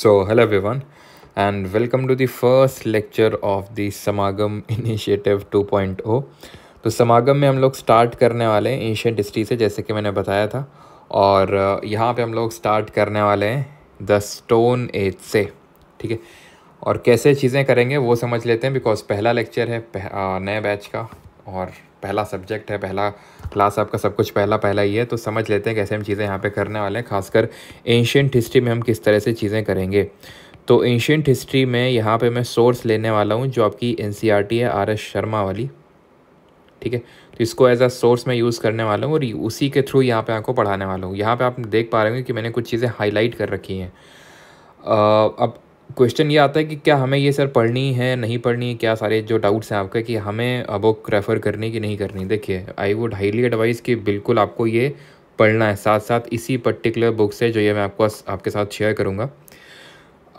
So, hello everyone, and welcome to the first lecture of the Samagam Initiative 2.0. तो समागम में हम लोग स्टार्ट करने वाले हैं एशियंट हिस्ट्री से जैसे कि मैंने बताया था और यहाँ पे हम लोग स्टार्ट करने वाले हैं द स्टोन एज से ठीक है और कैसे चीज़ें करेंगे वो समझ लेते हैं बिकॉज पहला लेक्चर है नए बैच का और पहला सब्जेक्ट है पहला क्लास आपका सब कुछ पहला पहला ही है तो समझ लेते हैं कैसे हम चीज़ें यहाँ पे करने वाले हैं खासकर एंशियंट हिस्ट्री में हम किस तरह से चीज़ें करेंगे तो एंशियंट हिस्ट्री में यहाँ पे मैं सोर्स लेने वाला हूँ जो आपकी एन e है आर एस शर्मा वाली ठीक है तो इसको एज अ सोर्स में यूज़ करने वाला हूँ और उसी के थ्रू यहाँ पर आपको पढ़ाने वाला हूँ यहाँ पर आप देख पा रहे होंगे कि मैंने कुछ चीज़ें हाईलाइट कर रखी हैं अब क्वेश्चन ये आता है कि क्या हमें ये सर पढ़नी है नहीं पढ़नी है क्या सारे जो डाउट्स हैं आपके कि हमें बुक रेफ़र करनी कि नहीं करनी देखिए आई वुड हाईली एडवाइज़ कि बिल्कुल आपको ये पढ़ना है साथ साथ इसी पर्टिकुलर बुक से जो ये मैं आपको आपके साथ शेयर करूँगा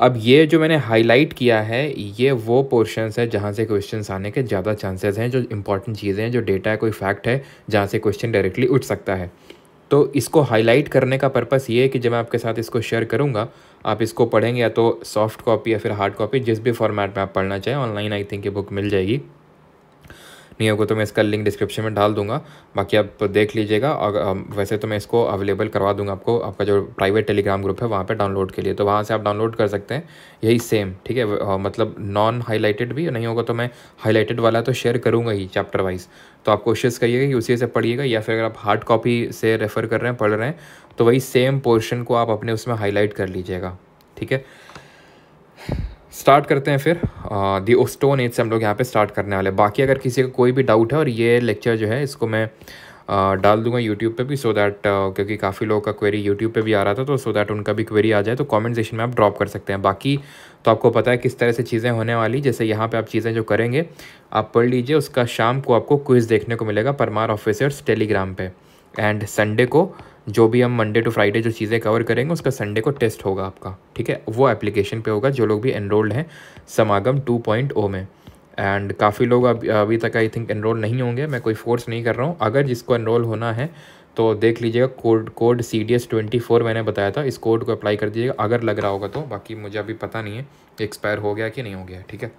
अब ये जो मैंने हाईलाइट किया है ये वो पोर्शन है जहाँ से क्वेश्चन आने के ज़्यादा चांसेस हैं जो इंपॉर्टेंट चीज़ें हैं जो डेटा है कोई फैक्ट है जहाँ से क्वेश्चन डायरेक्टली उठ सकता है तो इसको हाईलाइट करने का पर्पस ये है कि जब मैं आपके साथ इसको शेयर करूँगा आप इसको पढ़ेंगे या तो सॉफ्ट कॉपी या फिर हार्ड कॉपी जिस भी फॉर्मेट में आप पढ़ना चाहें ऑनलाइन आई थिंक ये बुक मिल जाएगी नहीं होगा तो मैं इसका लिंक डिस्क्रिप्शन में डाल दूंगा बाकी आप देख लीजिएगा और वैसे तो मैं इसको अवेलेबल करवा दूँगा आपको आपका जो प्राइवेट टेलीग्राम ग्रुप है वहाँ पर डाउनलोड के लिए तो वहाँ से आप डाउनलोड कर सकते हैं यही सेम ठीक है मतलब नॉन हाईलाइटेड भी नहीं होगा तो मैं हाईलाइटेड वाला तो शेयर करूँगा ही चैप्टर वाइज तो आप कोशिश करिएगा कि उसी से पढ़िएगा या फिर अगर आप हार्ड कॉपी से रेफ़र कर रहे हैं पढ़ रहे हैं तो वही सेम पोर्शन को आप अपने उसमें हाईलाइट कर लीजिएगा ठीक है स्टार्ट करते हैं फिर दी ओस्टोन एज से हम लोग यहाँ पे स्टार्ट करने वाले हैं बाकी अगर किसी का कोई भी डाउट है और ये लेक्चर जो है इसको मैं uh, डाल दूंगा यूट्यूब पे भी सो so दैट uh, क्योंकि काफ़ी लोगों का क्वेरी यूट्यूब पे भी आ रहा था तो सो so दैट उनका भी क्वेरी आ जाए तो कॉमेंट सेशन में आप ड्रॉप कर सकते हैं बाकी तो आपको पता है किस तरह से चीज़ें होने वाली जैसे यहाँ पर आप चीज़ें जो करेंगे आप पढ़ लीजिए उसका शाम को आपको क्विज़ देखने को मिलेगा परमार ऑफिसर्स टेलीग्राम पर एंड संडे को जो भी हम मंडे टू फ्राइडे जो चीज़ें कवर करेंगे उसका संडे को टेस्ट होगा आपका ठीक है वो एप्लीकेशन पे होगा जो लोग भी एनरोल्ड हैं समागम 2.0 में एंड काफ़ी लोग अब अभी तक आई थिंक एनरोल नहीं होंगे मैं कोई फोर्स नहीं कर रहा हूँ अगर जिसको एनरोल होना है तो देख लीजिएगा code code C D S twenty four मैंने बताया था इस कोड को अप्लाई कर दीजिएगा अगर लग रहा होगा तो बाकी मुझे अभी पता नहीं है एक्सपायर हो गया कि नहीं हो गया ठीक है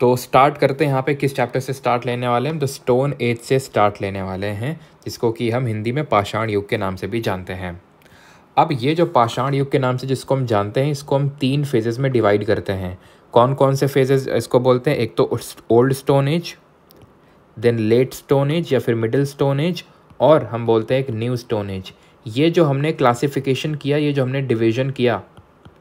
तो स्टार्ट करते हैं यहाँ पे किस चैप्टर से स्टार्ट लेने वाले हैं तो स्टोन एज से स्टार्ट लेने वाले हैं जिसको कि हम हिंदी में पाषाण युग के नाम से भी जानते हैं अब ये जो पाषाण युग के नाम से जिसको हम जानते हैं इसको हम तीन फेजेज़ में डिवाइड करते हैं कौन कौन से फेजेज़ इसको बोलते हैं एक तो old stone age then late stone age या फिर मिडिल स्टोन एज और हम बोलते हैं एक न्यू स्टोन एज ये जो हमने क्लासिफिकेशन किया ये जो हमने डिवीजन किया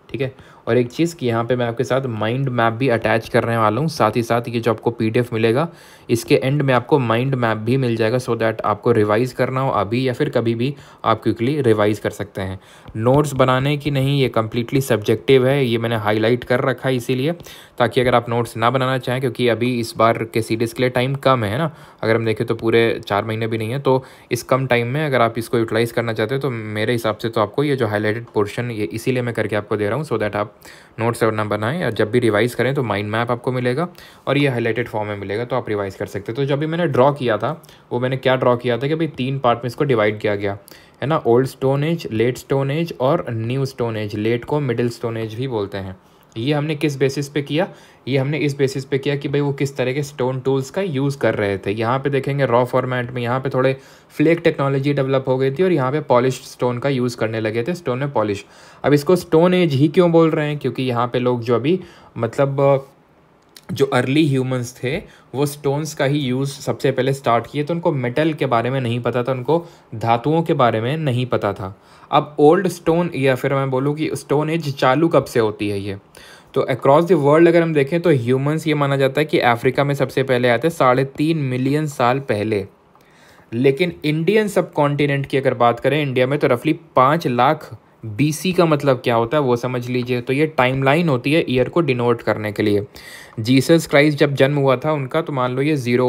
ठीक है और एक चीज़ कि यहाँ पे मैं आपके साथ माइंड मैप भी अटैच करने वाला हूँ साथ ही साथ ये जो आपको पी मिलेगा इसके एंड में आपको माइंड मैप भी मिल जाएगा सो so दैट आपको रिवाइज़ करना हो अभी या फिर कभी भी आप क्विकली रिवाइज़ कर सकते हैं नोट्स बनाने की नहीं ये कम्प्लीटली सब्जेक्टिव है ये मैंने हाईलाइट कर रखा है इसीलिए ताकि अगर आप नोट्स ना बनाना चाहें क्योंकि अभी इस बार के सीरीज़ के लिए टाइम कम है ना अगर हम देखें तो पूरे चार महीने भी नहीं है तो इस कम टाइम में अगर आप इसको यूटिलाइज़ करना चाहते हो तो मेरे हिसाब से तो आपको ये जो हाईलाइटेड पोर्शन ये इसीलिए मैं करके आपको दे रहा हूँ सो दैट आप नोट सेवन नंबर नाइन और जब भी रिवाइज़ करें तो माइंड मैप आपको मिलेगा और ये हाईलाइटेड फॉर्म में मिलेगा तो आप रिवाइज़ कर सकते हैं तो जब भी मैंने ड्रॉ किया था वो मैंने क्या ड्रॉ किया था कि भाई तीन पार्ट में इसको डिवाइड किया गया है ना old stone age late stone age और न्यू स्टोन एज लेट को मिडिल स्टोन एज भी बोलते हैं ये हमने किस बेसिस पे किया ये हमने इस बेसिस पे किया कि भाई वो किस तरह के स्टोन टूल्स का यूज़ कर रहे थे यहाँ पे देखेंगे रॉ फॉर्मेट में यहाँ पे थोड़े फ्लेक टेक्नोलॉजी डेवलप हो गई थी और यहाँ पे पॉलिश स्टोन का यूज़ करने लगे थे स्टोन में पॉलिश अब इसको स्टोन एज ही क्यों बोल रहे हैं क्योंकि यहाँ पर लोग जो अभी मतलब जो अर्ली ह्यूमंस थे वो स्टोन्स का ही यूज़ सबसे पहले स्टार्ट किए तो उनको मेटल के बारे में नहीं पता था उनको धातुओं के बारे में नहीं पता था अब ओल्ड स्टोन या फिर मैं बोलूँ कि स्टोन एज चालू कब से होती है ये तो अक्रॉस द वर्ल्ड अगर हम देखें तो ह्यूमंस ये माना जाता है कि अफ्रीका में सबसे पहले आते हैं साढ़े तीन मिलियन साल पहले लेकिन इंडियन सब कॉन्टिनेंट की अगर बात करें इंडिया में तो रफली पाँच लाख बीसी का मतलब क्या होता है वो समझ लीजिए तो ये टाइमलाइन होती है ईयर को डिनोट करने के लिए जीसस क्राइस्ट जब जन्म हुआ था उनका तो मान लो ये ज़ीरो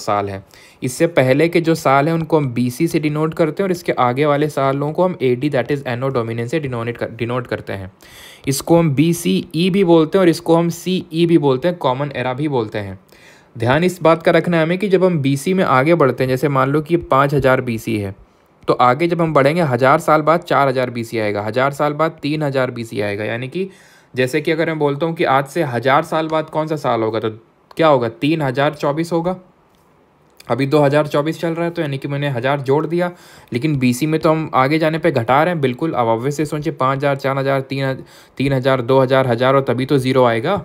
साल है इससे पहले के जो साल हैं उनको हम बीसी से डिनोट करते हैं और इसके आगे वाले सालों को हम AD that is anno domini से डिनोनेट कर डिनोट करते हैं इसको हम बी सी ई भी बोलते हैं और इसको हम सी ई e भी बोलते हैं कॉमन एरा भी बोलते हैं ध्यान इस बात का रखना है हमें कि जब हम बी में आगे बढ़ते हैं जैसे मान लो कि पाँच हज़ार बी है तो आगे जब हम बढ़ेंगे हज़ार साल बाद चार हज़ार बी आएगा हज़ार साल बाद तीन हज़ार बी आएगा यानी कि जैसे कि अगर मैं बोलता हूँ कि आज से हज़ार साल बाद कौन सा साल होगा तो क्या होगा तीन हज़ार चौबीस होगा अभी दो हज़ार चौबीस चल रहा है तो यानी कि मैंने हज़ार जोड़ दिया लेकिन बीसी में तो हम आगे जाने पे घटा रहे हैं बिल्कुल अब ऑब्वियस से सोचिए पाँच हज़ार चार हज़ार तीन तीन हज़ार दो हज़ार हज़ार और तभी तो ज़ीरो आएगा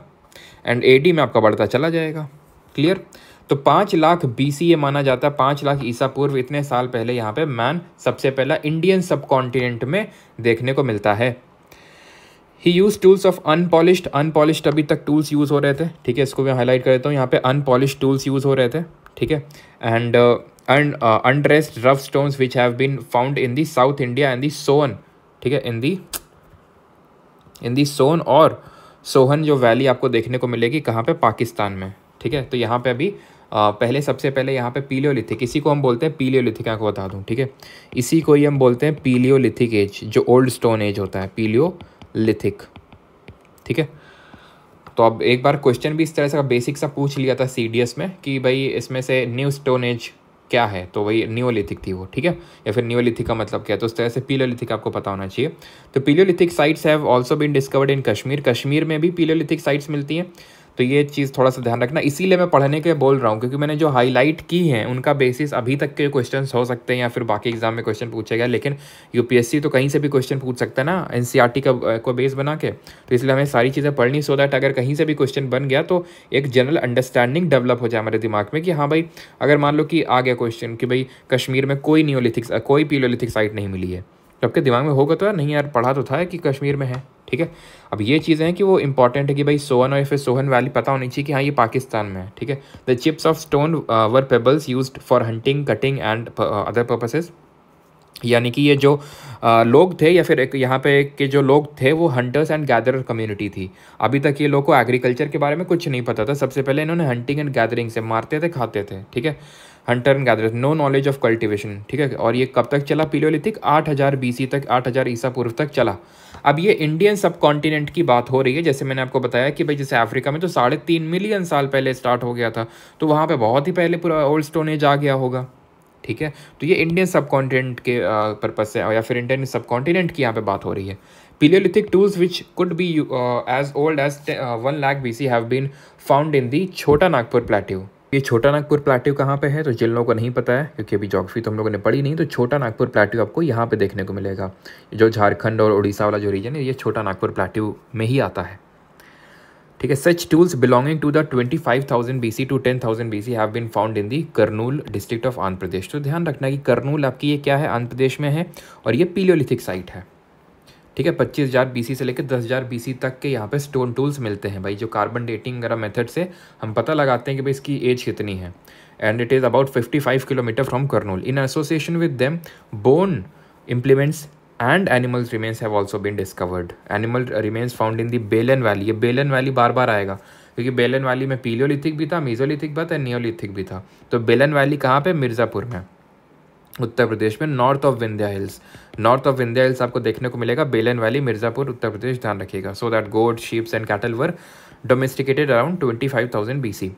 एंड डी में आपका बढ़ता चला जाएगा क्लियर तो पाँच लाख बीसी ये माना जाता है पाँच लाख ईसा पूर्व इतने साल पहले यहाँ पे मैन सबसे पहला इंडियन सब कॉन्टिनेंट में देखने को मिलता है ही use tools of unpolished unpolished अभी तक टूल्स यूज़ हो रहे थे ठीक है इसको मैं हाईलाइट कर देता हूँ यहाँ पे अनपॉलिश टूल्स यूज़ हो रहे थे ठीक है and undressed rough stones which have been found in the south India and the Son ठीक है इन दी इन दी सोन और सोहन जो वैली आपको देखने को मिलेगी कहाँ पे पाकिस्तान में ठीक है तो यहाँ पे अभी पहले सबसे पहले यहाँ पे पीलियोलिथिक इसी को हम बोलते हैं पीलियोलिथिक आपको बता दूँ ठीक है इसी को ही हम बोलते हैं पीलियोलिथिक एज जो ओल्ड स्टोन एज होता है पीलियोलिथिक ठीक है तो अब एक बार क्वेश्चन भी इस तरह से बेसिक सा पूछ लिया था सी में कि भाई इसमें से न्यू स्टोन एज क्या है तो वही न्योलिथिक थी वो ठीक है या फिर न्योलिथिक का मतलब क्या है तो उस तरह से पीलोलिथिक आपको पता होना चाहिए तो palaeolithic sites have also been discovered in Kashmir Kashmir में भी पीलोलिथिक साइट्स मिलती हैं तो ये चीज़ थोड़ा सा ध्यान रखना इसीलिए मैं पढ़ने के बोल रहा हूँ क्योंकि मैंने जो हाईलाइट की हैं उनका बेसिस अभी तक के क्वेश्चन हो सकते हैं या फिर बाकी एग्जाम में क्वेश्चन पूछे गए लेकिन यूपीएससी तो कहीं से भी क्वेश्चन पूछ सकता है ना एन e का को बेस बना के तो इसलिए हमें सारी चीज़ें पढ़नी सो दैट अगर कहीं से भी क्वेश्चन बन गया तो एक जनरल अंडरस्टैंडिंग डेवलप हो जाए हमारे दिमाग में कि हाँ भाई अगर मान लो कि आ गया क्वेश्चन कि भाई कश्मीर में कोई नियोलिथिक्स कोई पीलोलिथिक साइट नहीं मिली है जबकि दिमाग में होगा तो यार नहीं यार पढ़ा तो था कि कश्मीर में है ठीक है अब ये चीज़ें हैं कि वो इंपॉर्टेंट है कि भाई सोहन और फिर सोहन वैली पता होनी चाहिए कि हाँ ये पाकिस्तान में है ठीक है the chips of stone were pebbles use for hunting cutting and other purposes यानी कि ये जो आ, uh, लोग थे या फिर एक यहाँ पे के जो लोग थे वो हंटर्स एंड गैदर कम्युनिटी थी अभी तक ये लोग को एग्रीकल्चर के बारे में कुछ नहीं पता था सबसे पहले इन्होंने हंटिंग एंड गैदरिंग से मारते थे खाते थे ठीक है hunter and gather no knowledge of cultivation ठीक है और ये कब तक चला पीलियोलिथिक 8000 बीसी तक 8000 ईसा पूर्व तक चला अब ये इंडियन सब कॉन्टिनेंट की बात हो रही है जैसे मैंने आपको बताया कि भाई जैसे अफ्रीका में तो साढ़े तीन मिलियन साल पहले स्टार्ट हो गया था तो वहाँ पर बहुत ही पहले पूरा ओल्ड स्टोनेज आ गया होगा ठीक है तो ये इंडियन सब कॉन्टिनेंट के पर्पज़ से या फिर इंडियन सब कॉन्टिनेंट की यहाँ पर बात हो रही है palaeolithic tools which could be as old as one lakh B C have been found in the Chota Nagpur plateau ये छोटा नागपुर प्लाट्यू कहाँ पे है तो जिन लोगों को नहीं पता है क्योंकि अभी जोग्राफी तो हम लोगों ने पढ़ी नहीं तो छोटा नागपुर प्लाट्यू आपको यहाँ पे देखने को मिलेगा जो झारखंड और उड़ीसा वाला जो रीजन है ये छोटा नागपुर प्लाट्यू में ही आता है ठीक है such tools belonging to the twenty five thousand B C to ten thousand B C have been found in the Kurnool district of Andhra Pradesh तो ध्यान रखना कि करनूल आपकी ये क्या है आंध्र प्रदेश में है और ये पीलियोलिथिक साइट है ठीक है पच्चीस हज़ार बी से लेकर दस हज़ार बी तक के यहाँ पे स्टोन टूल्स मिलते हैं भाई जो कार्बन डेटिंग वगैरह मेथड से हम पता लगाते हैं कि भाई इसकी एज कितनी है and it is about 55 kilometre from Kurnool in association with them bone implements and animals remains have also been discovered animal remains found in the Belan valley ये बेलन वैली बार बार आएगा क्योंकि बेलन वैली में पीलियोलिथिक भी था मीजोलिथिक भी था नियोलिथिक भी था तो बेलन वैली कहाँ पर मिर्ज़ापुर में उत्तर प्रदेश में north of Vindhya hills north of hills आपको देखने को मिलेगा बेलन वैली मिर्ज़ापुर उत्तर प्रदेश ध्यान रखिएगा so that goat sheeps and cattle were domesticated around twenty thousand B C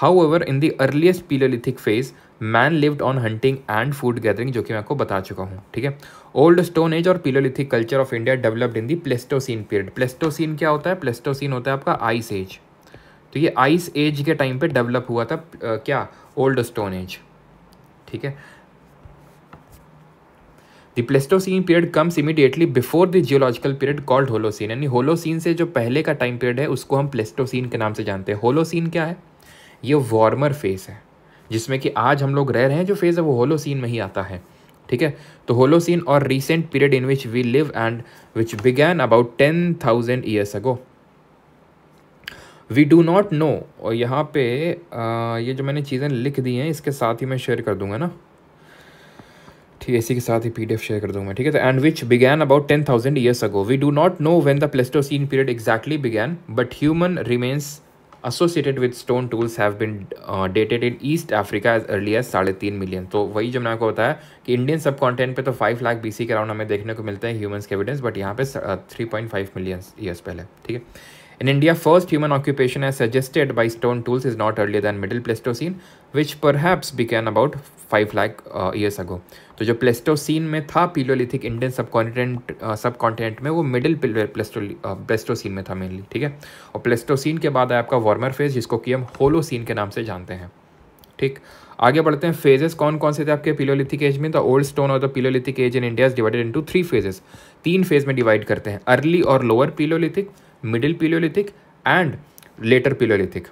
however in the earliest palaeolithic phase man lived on hunting and food gathering जो कि मैं आपको बता चुका हूँ ठीक है ओल्ड स्टोन एज और palaeolithic culture of India developed in the Pleistocene period Pleistocene क्या होता है प्लेस्टोसिन होता है आपका आइस एज तो ये आइस एज के टाइम पर डेवलप हुआ था क्या ओल्ड स्टोन एज ठीक है the Pleistocene period comes immediately before the geological period called Holocene यानी होलोसिन से जो पहले का टाइम पीरियड है उसको हम प्लेस्टोसिन के नाम से जानते हैं होलोसिन क्या है ये वार्मर फेज है जिसमें कि आज हम लोग रह रहे हैं जो फेज़ है वो होलोसिन में ही आता है ठीक है तो होलोसिन और recent period in which we live and which began about ten thousand years ago we do not know और यहाँ पे आ, ये जो मैंने चीज़ें लिख दी हैं इसके साथ ही मैं शेयर कर दूंगा ना ठीक है इसी के साथ ही पीडीएफ शेयर कर दूंगा ठीक है तो and which began about ten thousand years ago we do not know when the Pleistocene period exactly began but human remains associated with stone tools have been dated in East Africa as early as साढ़े तीन million तो वही जो मैंने आपको बताया कि Indian सब कॉन्टिनेंट पर तो फाइव लाख बी सी के अराउंड हमें देखने को मिलते हैं ह्यूमन्स के एविडेंस बट यहाँ पे three point five million years पहले ठीक है in India first human occupation as suggested by stone tools is not earlier than Middle Pleistocene, which perhaps can about five lakh years ago तो जो Pleistocene में था palaeolithic Indian subcontinent uh, subcontinent में वो middle uh, Pleisto uh, Pleistocene में था mainly ठीक है और प्लेस्टोसिन के बाद आया आपका वार्मर फेज जिसको कि हम होलोसिन के नाम से जानते हैं ठीक आगे बढ़ते हैं फेजेस कौन कौन से थे आपके पीलोलिथिक एज में द ओल्ड स्टोन और the palaeolithic age in India is divided into three phases तीन फेज में डिवाइड करते हैं अर्ली और lower palaeolithic middle palaeolithic and later palaeolithic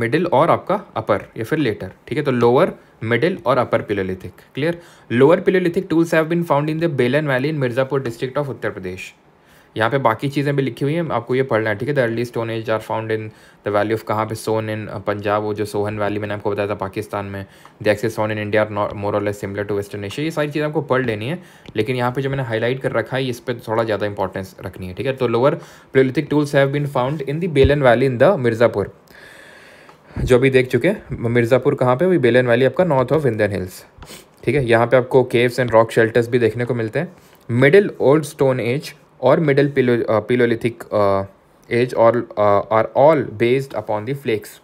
middle और आपका अपर या फिर लेटर ठीक है तो लोअर मिडिल और upper palaeolithic clear lower palaeolithic tools have been found in the Belan valley in Mirzapur district of Uttar Pradesh यहाँ पे बाकी चीज़ें भी लिखी हुई हैं आपको ये पढ़ना है ठीक है the early stone age are found in the valley of कहाँ पे सोन इन पंजाब वो जो सोहन वैली मैंने आपको बताया था पाकिस्तान में the axes Son in India are moral similar to western Asia ये सारी चीज़ें आपको पढ़ लेनी है लेकिन यहाँ पे जो मैंने हाईलाइट कर रखा है इस पर थोड़ा ज़्यादा इंपॉर्टेंस रखनी है ठीक है तो lower palaeolithic tools have been found in the Belan valley in the Mirzapur जो भी देख चुके हैं मिर्ज़ापुर कहाँ पे हुई बेलन वैली आपका नॉर्थ ऑफ इंडियन हिल्स ठीक है यहाँ पे आपको केव्स एंड रॉक शेल्टर्स भी देखने को मिलते हैं मिडिल ओल्ड स्टोन एज और मिडिल पिलो पिलोलिथिक एज और are all based upon the flakes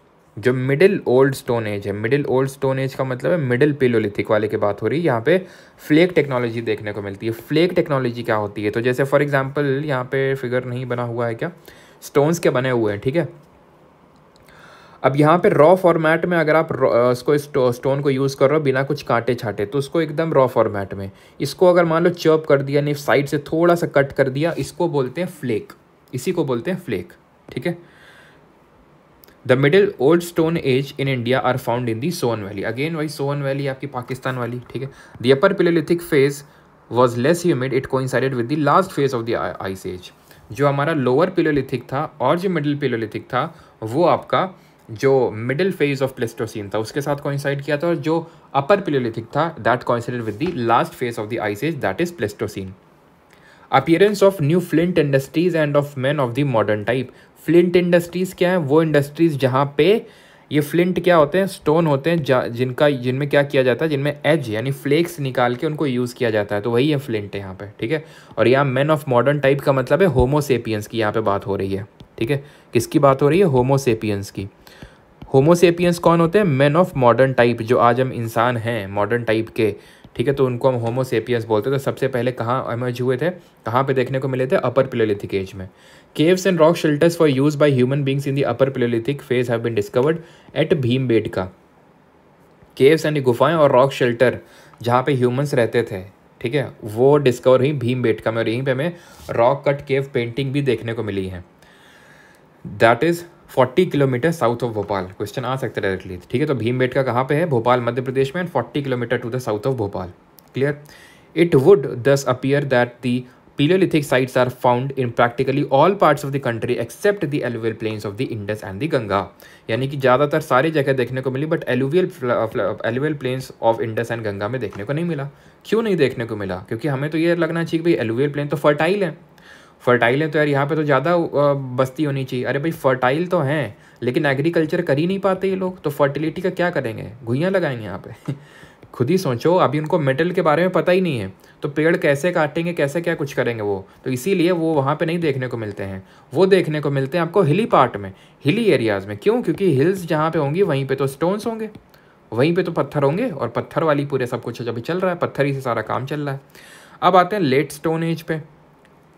जो मिडिल ओल्ड स्टोन एज है मिडिल ओल्ड स्टोन एज का मतलब है मिडिल पिलोलिथिक वाले की बात हो रही है यहाँ पे फ्लेक टेक्नोलॉजी देखने को मिलती है फ्लेक टेक्नोलॉजी क्या होती है तो जैसे फॉर एग्जाम्पल यहाँ पे फिगर नहीं बना हुआ है क्या स्टोन्स के बने हुए हैं ठीक है अब यहाँ पे रॉ फॉर्मेट में अगर आप इसको स्टो, स्टोन को यूज़ कर रहे हो बिना कुछ कांटे छाटे तो उसको एकदम रॉ फॉर्मेट में इसको अगर मान लो चर्प कर दिया नहीं साइड से थोड़ा सा कट कर दिया इसको बोलते हैं फ्लेक इसी को बोलते हैं फ्लेक ठीक है the middle old stone age in India are found in the Son valley again वही सोन वैली आपकी पाकिस्तान वाली ठीक है the upper palaeolithic phase was less humid it coincided with the last phase of the ice age जो हमारा lower पिलोलिथिक था और जो मिडिल पिलोलिथिक था वो आपका जो मिडिल फेज ऑफ प्लेस्टोसिन था उसके साथ कॉइंसाइड किया था और जो अपर पिलोलिथिक था that coincide with the last phase of the ice age that is Pleistocene appearance of new flint industries and of man of the modern type flint industries क्या है वो इंडस्ट्रीज जहाँ पे ये फ्लिंट क्या होते हैं स्टोन होते हैं जिनका जिनमें क्या किया जाता है जिनमें एज यानी फ्लेक्स निकाल के उनको यूज़ किया जाता है तो वही है फ्लिंट है यहाँ पे ठीक है और यहाँ मैन ऑफ मॉडर्न टाइप का मतलब है होमोसेपियंस की यहाँ पे बात हो रही है ठीक है किसकी बात हो रही है होमोसेपियंस की होमोसेपियंस कौन होते हैं मैन ऑफ मॉडर्न टाइप जो आज हम इंसान हैं मॉडर्न टाइप के ठीक है तो उनको हम होमोसेपियंस बोलते थे तो सबसे पहले कहाँ एमर्ज हुए थे कहाँ पे देखने को मिले थे अपर पिलोलिथिक एज में caves and rock shelters for use by human beings in the upper palaeolithic phase have been discovered at Bhimbetka caves and गुफाएं और रॉक शेल्टर जहाँ पे ह्यूमंस रहते थे ठीक है वो डिस्कवर हुई भीम बेटका में और यहीं पर हमें रॉक कट केव पेंटिंग भी देखने को मिली है that is forty kilometre south of Bhopal question आ सकता है डायरेक्टली ठीक है तो भीम बेट का कहाँ पे है भोपाल मध्य प्रदेश में and forty kilometre to the south of Bhopal clear it would thus appear that the palaeolithic sites are found in practically all parts of the country except the alluvial plains of the Indus and the Ganga यानी कि ज़्यादातर सारी जगह देखने को मिली but alluvial alluvial plains of Indus and Ganga में देखने को नहीं मिला क्यों नहीं देखने को मिला क्योंकि हमें तो ये लगना चाहिए कि भाई एलुवियल प्लेन तो फर्टाइल है फर्टाइल है तो यार यहाँ पे तो ज़्यादा बस्ती होनी चाहिए अरे भाई फर्टाइल तो हैं लेकिन एग्रीकल्चर कर ही नहीं पाते ये लोग तो फर्टिलिटी का क्या करेंगे घुइयाँ लगाएंगे यहाँ पे खुद ही सोचो अभी उनको मेटल के बारे में पता ही नहीं है तो पेड़ कैसे काटेंगे कैसे क्या कुछ करेंगे वो तो इसीलिए वो वहाँ पे नहीं देखने को मिलते हैं वो देखने को मिलते हैं आपको हिली पार्ट में हिली एरियाज़ में क्यों क्योंकि हिल्स जहाँ पे होंगी वहीं पे तो स्टोन्स होंगे वहीं पे तो पत्थर होंगे और पत्थर वाली पूरे सब कुछ अभी चल रहा है पत्थर ही से सारा काम चल रहा है अब आते हैं लेट स्टोन एज पर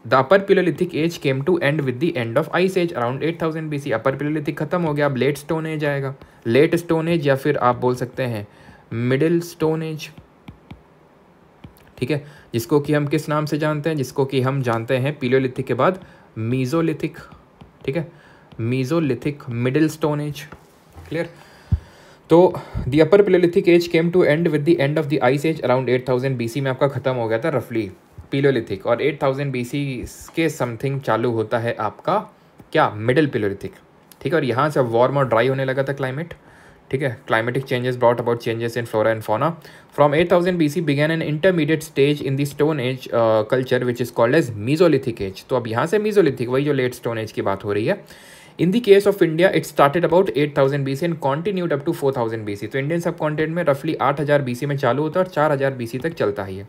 the upper palaeolithic age came to end with the end of ice age around 8000 thousand B C upper palaeolithic खत्म हो गया अब लेट स्टोन एज आएगा लेट स्टोन एज या फिर आप बोल सकते हैं मिडिल स्टोन एज ठीक है जिसको कि हम किस नाम से जानते हैं जिसको कि हम जानते हैं पिलोलिथिक के बाद मीजोलिथिक ठीक है mesolithic middle stone age clear तो the upper palaeolithic age came to end with the end of the ice age around 8000 C में आपका खत्म हो गया था रफली पीलोलिथिक और 8000 सी के समथिंग चालू होता है आपका क्या मिडिल पीलोलिथिक ठीक है और यहाँ से अब वार्म और ड्राई होने लगा था क्लाइमेट ठीक है climatic changes brought about changes in flora and fauna from 8000 C began an intermediate stage in the stone age culture which is called as mesolithic age तो अब यहाँ से मीजोलिथिक वही जो लेट स्टोन एज की बात हो रही है in the case of India it started about 8000 C and continued up to B C तो इंडियन सब कॉन्टिनेंट में रफली आठ हज़ार बी सी में चालू होता है और चार हज़ार बी सी तक चलता ही है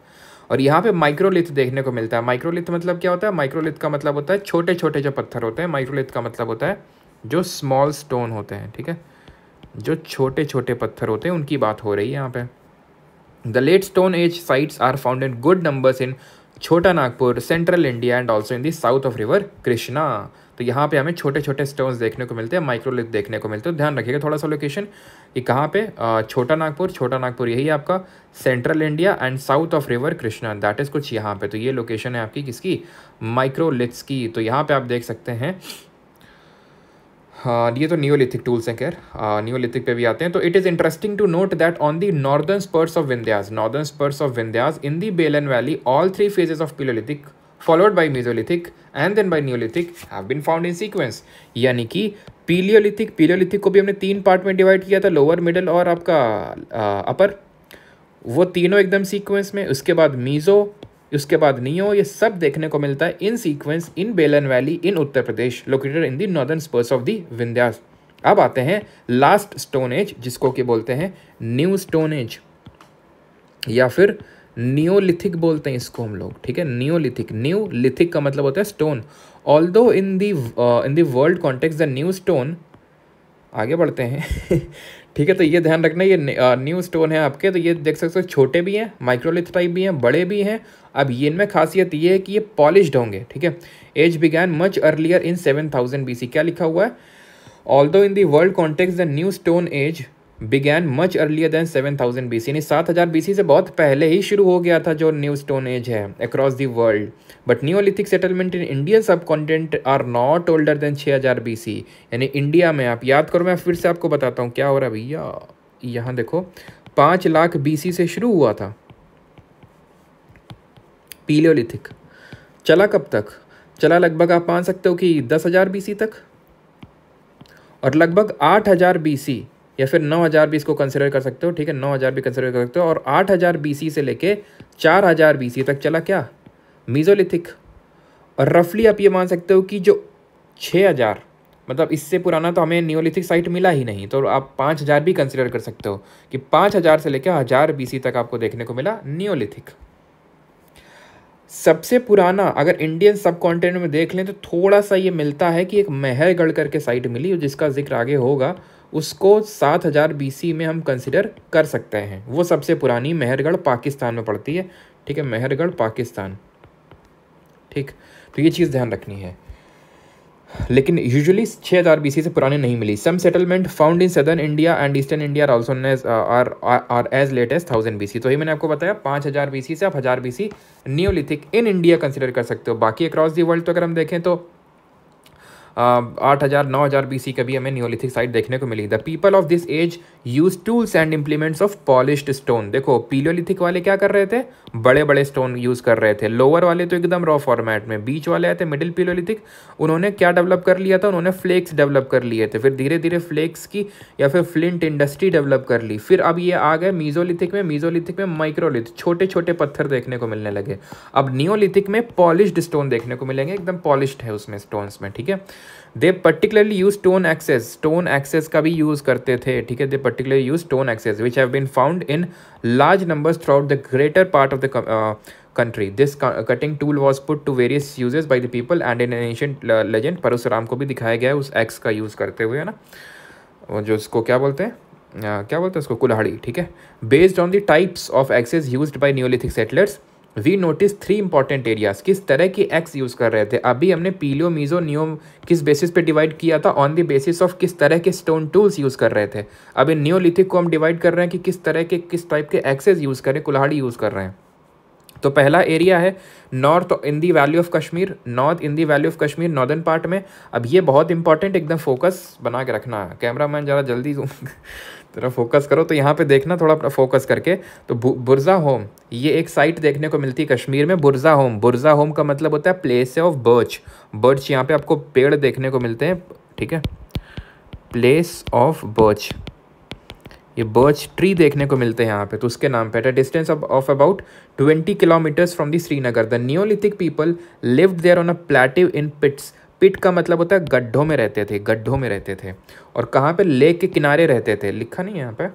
और यहाँ पे माइक्रोलिथ देखने को मिलता है माइक्रोलिथ मतलब क्या होता है माइक्रोलिथ का मतलब होता है छोटे छोटे जो पत्थर होते हैं माइक्रोलिथ का मतलब होता है जो स्मॉल स्टोन होते हैं ठीक है जो छोटे छोटे पत्थर होते हैं उनकी बात हो रही है यहाँ पे the late stone age sites are found good numbers in Chota Nagpur central India and also in the south of river Krishna तो यहाँ पे हमें छोटे छोटे स्टोन्स देखने को मिलते हैं माइक्रोलिथ देखने को मिलते हैं तो ध्यान रखिएगा थोड़ा सा लोकेशन कि कहाँ पे छोटा नागपुर छोटा नागपुर यही है आपका central India and south of river Krishna that is कुछ यहाँ पे तो ये लोकेशन है आपकी किसकी माइक्रोलिथ्स की तो यहाँ पर आप देख सकते हैं हाँ ये तो न्योलिथिक टूल्स हैं खैर न्योलिथिक पे भी आते हैं तो it is interesting to note that on the northern spurs of Vindhyas northern spurs of Vindhyas in the Belan valley all three phases of palaeolithic followed by mesolithic and then by neolithic have been found in sequence यानी कि पीलियोलिथिक पीलियोलिथिक को भी हमने तीन part में divide किया था lower middle और आपका अपर वो तीनों एकदम सीक्वेंस में उसके बाद मीज़ो उसके बाद नियो ये सब देखने को मिलता है इन sequence in Belan valley in Uttar Pradesh located in the northern spurs of the Vindhyas अब आते हैं लास्ट स्टोन एज जिसको कि बोलते हैं न्यू स्टोन एज या फिर नियोलिथिक बोलते हैं इसको हम लोग ठीक है नियोलिथिक न्यू लिथिक का मतलब होता है stone although in the in the world context the new stone आगे बढ़ते हैं ठीक है तो ये ध्यान रखना ये न्यू uh, स्टोन है आपके तो ये देख सकते हो छोटे भी हैं माइक्रोलिथ टाइप भी हैं बड़े भी हैं अब ये इनमें खासियत ये है कि ये पॉलिश्ड होंगे ठीक है age began much earlier in seven thousand B क्या लिखा हुआ है although in the world context the new stone age began much earlier than seven thousand B C सात हज़ार बी सी से बहुत पहले ही शुरू हो गया था जो न्यू स्टोन एज है across the world but neolithic settlement in Indian subcontinent are not older than छः हज़ार बी सी यानी इंडिया में आप याद करो मैं फिर से आपको बताता हूँ क्या हो रहा है भैया यहाँ देखो पाँच लाख बी सी से शुरू हुआ था पीलियोलिथिक चला कब तक चला लगभग आप मान सकते हो कि दस हज़ार बी सी तक और लगभग आठ हज़ार बी सी या फिर नौ हज़ार भी इसको कंसिडर कर सकते हो ठीक है नौ हज़ार भी कंसिडर कर सकते हो और आठ हज़ार बी सी से लेके चार हज़ार बी सी तक चला क्या मीज़ोलिथिक और रफली आप ये मान सकते हो कि जो छः हज़ार मतलब इससे पुराना तो हमें न्योलिथिक साइट मिला ही नहीं तो आप पाँच हज़ार भी कंसिडर कर सकते हो कि पाँच हज़ार से लेकर हज़ार बीसी तक आपको देखने को मिला न्योलिथिक सबसे पुराना अगर इंडियन सब कॉन्टिनेंट में देख लें तो थोड़ा सा ये मिलता है कि एक महरगढ़ करके साइट मिली जिसका जिक्र आगे होगा उसको सात हज़ार बी में हम कंसिडर कर सकते हैं वो सबसे पुरानी मेहरगढ़ पाकिस्तान में पड़ती है ठीक है मेहरगढ़ पाकिस्तान ठीक तो ये चीज़ ध्यान रखनी है लेकिन यूजुअली 6000 बीसी से पुराने नहीं मिली some settlement found in southern India and eastern India are also as are are as latest thousand BC तो ये मैंने आपको बताया 5000 बीसी से आप हजार BC neolithic in India consider कर सकते हो बाकी अक्रॉस दी वर्ल्ड तो अगर हम देखें तो आठ हज़ार नौ हज़ार बी सी का भी हमें न्योलिथिक साइट देखने को मिली the people of this age use tools and implements of polished stone देखो पीलोलिथिक वाले क्या कर रहे थे बड़े बड़े स्टोन यूज़ कर रहे थे लोअर वाले तो एकदम रॉ फॉर्मेट में बीच वाले आए थे मिडिल पीलोलिथिक उन्होंने क्या डेवलप कर लिया था उन्होंने फ्लेक्स डेवलप कर लिए थे फिर धीरे धीरे फ्लेक्स की या फिर फ्लिंट इंडस्ट्री डेवलप कर ली फिर अब ये आ गए मीजोलिथिक में मीजोलिथिक में माइक्रोलिथ छोटे छोटे पत्थर देखने को मिलने लगे अब न्योलिथिक में पॉलिश्ड स्टोन देखने को मिलेंगे एकदम पॉलिश्ड है उसमें स्टोन में ठीक है they particularly use stone axes stone axes का भी यूज़ करते थे ठीक है they particularly use stone axes which have been found in large numbers throughout the greater part of the country this cutting tool was put to various usages by the people and in ancient legend Parashurama को भी दिखाया गया है उस x का use करते हुए है ना जो उसको क्या बोलते हैं क्या बोलते हैं उसको कुल्हाड़ी ठीक है based on the types of axes use by neolithic settlers we notice three important areas किस तरह की एक्स यूज़ कर रहे थे अभी हमने पीलियो मीजो नियो किस बेसिस पे डिवाइड किया था ऑन द बेसिस ऑफ किस तरह के स्टोन टूल्स यूज़ कर रहे थे अभी न्योलिथिक को हम डिवाइड कर रहे हैं कि किस तरह के किस टाइप के एक्सेस यूज़ करें कुल्हाड़ी यूज़ कर रहे हैं तो पहला एरिया है north in the valley of Kashmir north in the valley of Kashmir northern part में अब ये बहुत इंपॉर्टेंट एकदम फोकस बना के रखना है कैमरा मैन ज़रा जल्दी जरा फोकस करो तो यहाँ पे देखना थोड़ा फोकस करके तो बुरजा होम ये एक साइट देखने को मिलती है कश्मीर में बुरजा होम बुरजा होम का मतलब होता है प्लेस ऑफ बर्च बर्च यहाँ पे आपको पेड़ देखने को मिलते हैं ठीक है प्लेस ऑफ बर्च ये बर्च ट्री देखने को मिलते हैं यहाँ पे तो उसके नाम पे at a distance of about 20 kilometres from the Srinagar the neolithic people lived there on a plateau in pits pit का मतलब होता है गड्ढों में रहते थे गड्ढों में रहते थे और कहाँ पे लेक के किनारे रहते थे लिखा नहीं यहाँ पे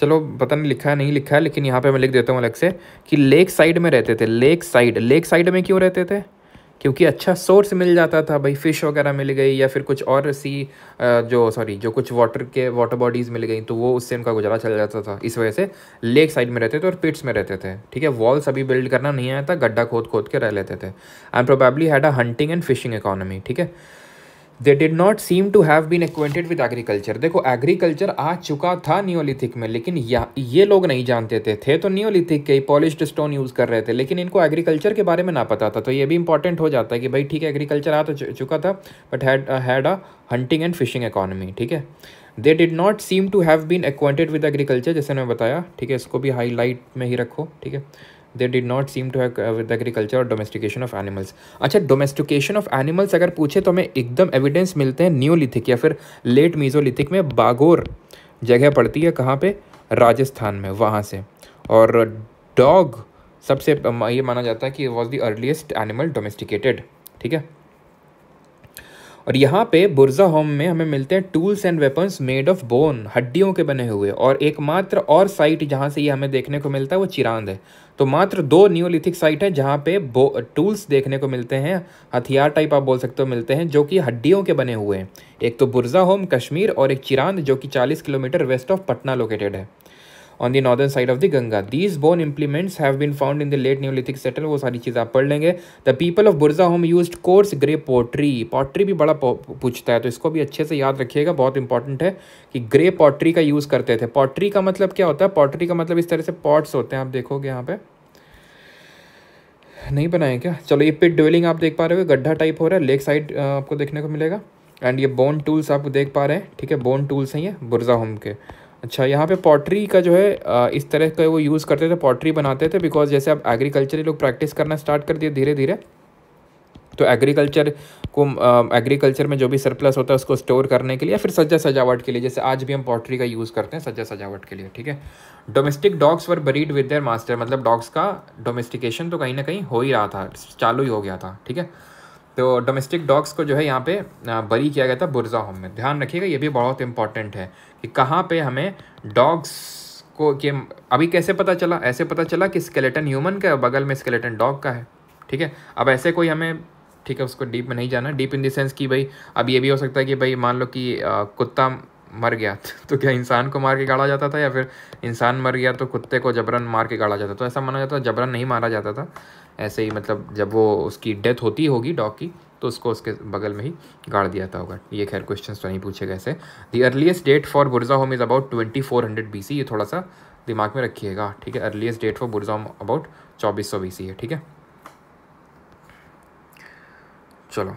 चलो पता नहीं लिखा है नहीं लिखा है लेकिन यहाँ पे मैं लिख देता हूँ अलग से कि लेक साइड में रहते थे लेक साइड लेक साइड में क्यों रहते थे क्योंकि अच्छा सोर्स मिल जाता था भाई फ़िश वगैरह मिल गई या फिर कुछ और सी जो सॉरी जो कुछ वाटर के वाटर बॉडीज़ मिल गई तो वो उससे उनका गुजारा चल जाता था इस वजह से लेक साइड में रहते थे और पिट्स में रहते थे ठीक है वॉल्स अभी बिल्ड करना नहीं आया था गड्ढा खोद खोद के रह लेते थे and probably had a hunting and fishing economy ठीक है they did not seem to have been acquainted with agriculture देखो एग्रीकल्चर आ चुका था न्योलिथिक में लेकिन ये लोग नहीं जानते थे थे तो न्योलिथिक के पॉलिश्ड स्टोन यूज़ कर रहे थे लेकिन इनको एग्रीकल्चर के बारे में ना पता था तो ये भी इंपॉर्टेंट हो जाता है कि भाई ठीक है एग्रीकल्चर आ तो चुका था but had a hunting and fishing economy ठीक है they did not seem to have been acquainted with agriculture जैसे मैंने बताया ठीक है इसको भी हाईलाइट में ही रखो ठीक है they did not seem to have agriculture और डोमेस्टिकेशन ऑफ एनिमल्स अच्छा डोमेस्टिकेशन ऑफ एनिमल्स अगर पूछे तो हमें एकदम एविडेंस मिलते हैं न्यूलिथिक या फिर लेट मीजोलिथिक में बागोर जगह पड़ती है कहाँ पे राजस्थान में वहाँ से और डॉग सबसे ये माना जाता है कि was the earliest animal domesticated ठीक है और यहाँ पे बुरजा होम में हमें मिलते हैं tools and weapons made of bone हड्डियों के बने हुए और एकमात्र और साइट जहाँ से ये हमें देखने को मिलता है वो चिरांद है तो मात्र दो न्यूलिथिक साइट है जहाँ पे टूल्स देखने को मिलते हैं हथियार टाइप आप बोल सकते हो मिलते हैं जो कि हड्डियों के बने हुए हैं एक तो बुरजा होम कश्मीर और एक चिरांद जो कि 40 kilometre west of Patna located है on the northern side of the Ganga these bone implements have been found in the late neolithic settle वो सारी चीज़ आप पढ़ लेंगे the people of Burzahom use coarse grey pottery pottery भी बड़ा पूछता है तो इसको भी अच्छे से याद रखिएगा बहुत इंपॉर्टेंट है कि ग्रे पॉटरी का यूज़ करते थे पॉटरी का मतलब क्या होता है पॉटरी का मतलब इस तरह से पॉट्स होते हैं आप देखोगे यहाँ पे नहीं बनाए क्या चलो ये पिट ड्वेलिंग आप देख पा रहे हो गड्ढा टाइप हो रहा है लेक साइड आपको देखने को मिलेगा एंड ये बोन टूल्स आप देख पा रहे हैं ठीक है बोन टूल्स हैं ये बुरजा होम के अच्छा यहाँ पे पॉटरी का जो है इस तरह का वो यूज़ करते थे पॉटरी बनाते थे बिकॉज जैसे अब एग्रीकल्चर लोग प्रैक्टिस करना स्टार्ट कर दिए धीरे धीरे तो एग्रीकल्चर को एग्रीकल्चर में जो भी सरप्लस होता है उसको स्टोर करने के लिए फिर सज्जा सजावट के लिए जैसे आज भी हम पॉटरी का यूज़ करते हैं सज्जा सजावट के लिए ठीक है domestic dogs were buried with their master मतलब डॉग्स का डोमेस्टिकेशन तो कहीं ना कहीं हो ही रहा था चालू ही हो गया था ठीक है तो डोमेस्टिक डॉग्स को जो है यहाँ पे बरी किया गया था बुरजा होम में ध्यान रखिएगा ये भी बहुत इंपॉर्टेंट है कि कहाँ पे हमें डॉग्स को के अभी कैसे पता चला ऐसे पता चला कि स्केलेटन ह्यूमन का बगल में स्केलेटन डॉग का है ठीक है अब ऐसे कोई हमें ठीक है उसको डीप में नहीं जाना डीप इन देंस कि भाई अब ये भी हो सकता है कि भाई मान लो कि कुत्ता मर गया तो क्या इंसान को मार के गाड़ा जाता था या फिर इंसान मर गया तो कुत्ते को जबरन मार के गाड़ा जाता तो ऐसा माना जाता जबरन नहीं मारा जाता था ऐसे ही मतलब जब वो उसकी डेथ होती होगी डॉग की तो उसको उसके बगल में ही गाड़ दिया था होगा ये खैर क्वेश्चन तो नहीं पूछे गए ऐसे the earliest date for Burzahom is about twenty four hundred B C ये थोड़ा सा दिमाग में रखिएगा ठीक है earliest date for Burzahom about चौबीस सौ बी सी है ठीक है चलो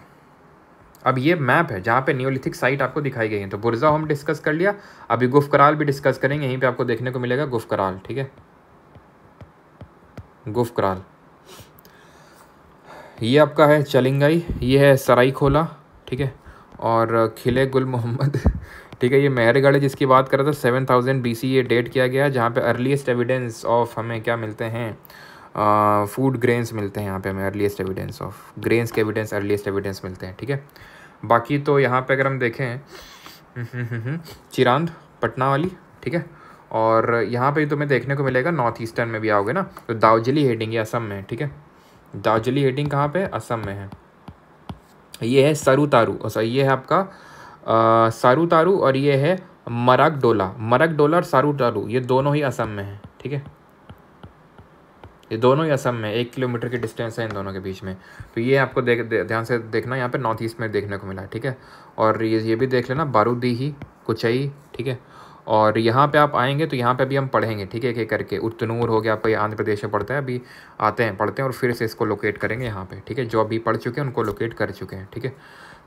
अब ये मैप है जहाँ पे न्योलिथिक साइट आपको दिखाई गई है तो बुरजा होम डिस्कस कर लिया अभी गुफ कराल भी डिस्कस करेंगे यहीं पर आपको देखने को मिलेगा गुफ कराल ठीक है गुफ कराल ये आपका है चलिंगाई ये है सराई खोला ठीक है और खिले गुल मोहम्मद ठीक है ये मेहरगढ़ जिसकी बात करें तो सेवन थाउजेंड बी सी ये डेट किया गया है जहाँ पर अर्लीस्ट एविडेंस ऑफ हमें क्या मिलते हैं फूड ग्रेन्स मिलते हैं यहाँ पे हमें अर्लीस्ट एविडेंस ऑफ ग्रेन्स के एविडेंस अर्लीस्ट एविडेंस मिलते हैं ठीक है बाकी तो यहाँ पे अगर हम देखें चिरांद पटना वाली ठीक है और यहाँ पर तुम्हें देखने को मिलेगा नॉर्थ ईस्टर्न में भी आओगे ना तो दावजली हेडिंग असम में ठीक है दार्जिली हेडिंग कहाँ पे असम में है ये है सरू तारू सॉरी ये है आपका आ, सारू तारू और ये है मराक डोला डोला और सारू तारू ये दोनों ही असम में है ठीक है ये दोनों ही असम में एक किलोमीटर के डिस्टेंस है इन दोनों के बीच में तो ये आपको देख ध्यान से देखना यहाँ पे नॉर्थ ईस्ट में देखने को मिला ठीक है और ये ये भी देख लेना बारूदी ही कुचई ठीक है और यहाँ पे आप आएंगे तो यहाँ पे अभी हम पढ़ेंगे ठीक है एक एक करके उत्तनूर हो गया आप आंध्र प्रदेश में पढ़ते हैं अभी आते हैं पढ़ते हैं और फिर से इसको लोकेट करेंगे यहाँ पे ठीक है जो अभी पढ़ चुके हैं उनको लोकेट कर चुके हैं ठीक है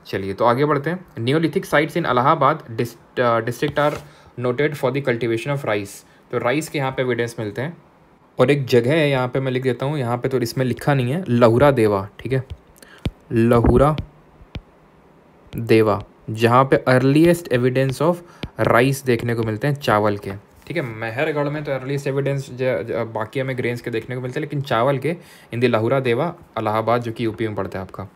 चलिए तो आगे बढ़ते हैं neolithic sites in Allahabad district are noted for the cultivation of rice तो राइस के यहाँ पर एविडेंस मिलते हैं और एक जगह है यहाँ पर मैं लिख देता हूँ यहाँ पर तो इसमें लिखा नहीं है लहुरा देवा ठीक है लहुरा देवा जहाँ पे अर्लीस्ट एविडेंस ऑफ राइस देखने को मिलते हैं चावल के ठीक है मेहरगढ़ में तो अर्लीस्ट एविडेंस बाकी हमें ग्रेन्स के देखने को मिलते हैं लेकिन चावल के इन द देवा अलाहाबाद जो कि यूपी में पड़ता है आपका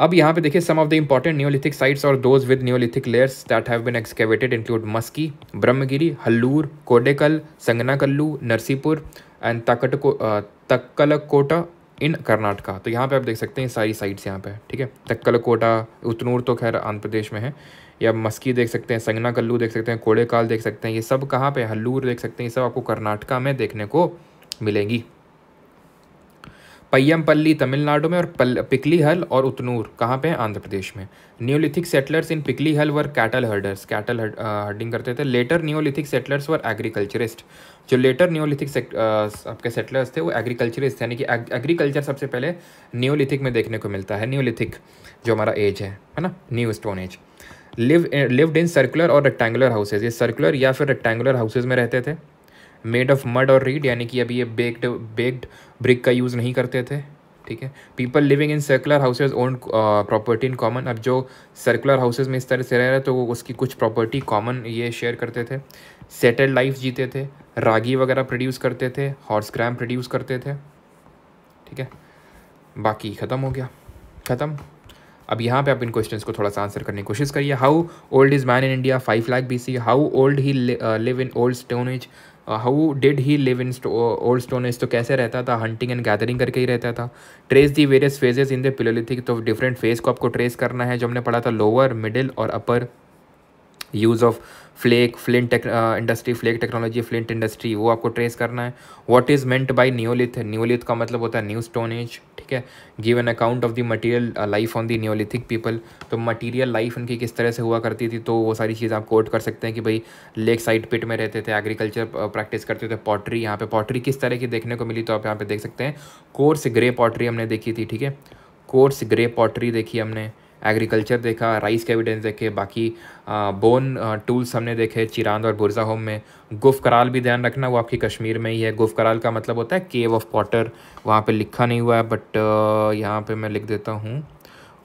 अब यहाँ पे देखिए some of the important neolithic sites और those with neolithic layers that have been excavated include Maski Brahmagiri Hallur Kodekal Sanganakallu Narsipur and तकट तक्कलकोटा इन कर्नाटका तो यहाँ पे आप देख सकते हैं सारी साइट्स यहाँ पे ठीक है तक्कलकोटा उतनूर तो खैर आंध्र प्रदेश में है या मस्की देख सकते हैं संगना कल्लू देख सकते हैं कोड़ेकाल देख सकते हैं ये सब कहाँ पे हल्लूर देख सकते हैं ये सब आपको कर्नाटका में देखने को मिलेंगी पय्यमपल्ली तमिलनाडु में और पल, पिकली हल और उतनूर कहाँ पे आंध्र प्रदेश में Neolithic settlers in Piklihal were cattle herders cattle herding करते थे later neolithic settlers were agriculturist जो लेटर न्योलिथिक से, आपके सेटलर्स थे वो एग्रीकल्चरिस्ट थे यानी कि एग्रीकल्चर सबसे पहले न्योलिथिक में देखने को मिलता है न्योलिथिक जो हमारा एज है है ना new stone age live lived in circular और रेक्टेंगुलर हाउसेज ये सर्कुलर या फिर रेक्टेंगुलर हाउसेज में रहते थे मेड ऑफ मड और रीड यानी कि अभी ये बेग्ड बेग्ड ब्रिक का यूज़ नहीं करते थे ठीक है people living in circular houses own property in common अब जो सर्कुलर हाउसेज में इस तरह से रह रहे तो वो उसकी कुछ प्रॉपर्टी कॉमन ये शेयर करते थे सेटल लाइफ जीते थे रागी वगैरह प्रोड्यूस करते थे हॉर्स क्रैम प्रोड्यूस करते थे ठीक है बाकी ख़त्म हो गया ख़त्म अब यहाँ पे आप इन क्वेश्चंस को थोड़ा सा आंसर करने की कोशिश करिए how old is man in India five lakh B C how old he live in old stone age how did he live in old stone age तो कैसे रहता था हंटिंग एंड गैदरिंग करके ही रहता था trace the various phases in the palaeolithic तो different phase को आपको ट्रेस करना है जो हमने पढ़ा था लोअर मिडिल और upper use of flake flint industry flake technology flint industry वो आपको ट्रेस करना है what is meant by neolith neolith का मतलब होता है न्यू स्टोन एज ठीक है give an account of the material life on the neolithic people तो मटेरियल लाइफ उनकी किस तरह से हुआ करती थी तो वो सारी चीज़ आप कोट कर सकते हैं कि भाई लेक साइड पिट में रहते थे एग्रीकल्चर प्रैक्टिस uh, करते थे पॉटरी यहाँ पे पॉटरी किस तरह की देखने को मिली तो आप यहाँ पे देख सकते हैं कोर्स ग्रे पॉटरी हमने देखी थी ठीक है कोर्स ग्रे पॉटरी देखी हमने एग्रीकल्चर देखा राइस के एविडेंस देखे बाकी बोन टूल्स हमने देखे चिरांद और बुरजा होम में गुफ कराल भी ध्यान रखना वो आपकी कश्मीर में ही है गुफ कराल का मतलब होता है केव ऑफ पॉटर वहाँ पे लिखा नहीं हुआ है बट यहाँ पे मैं लिख देता हूँ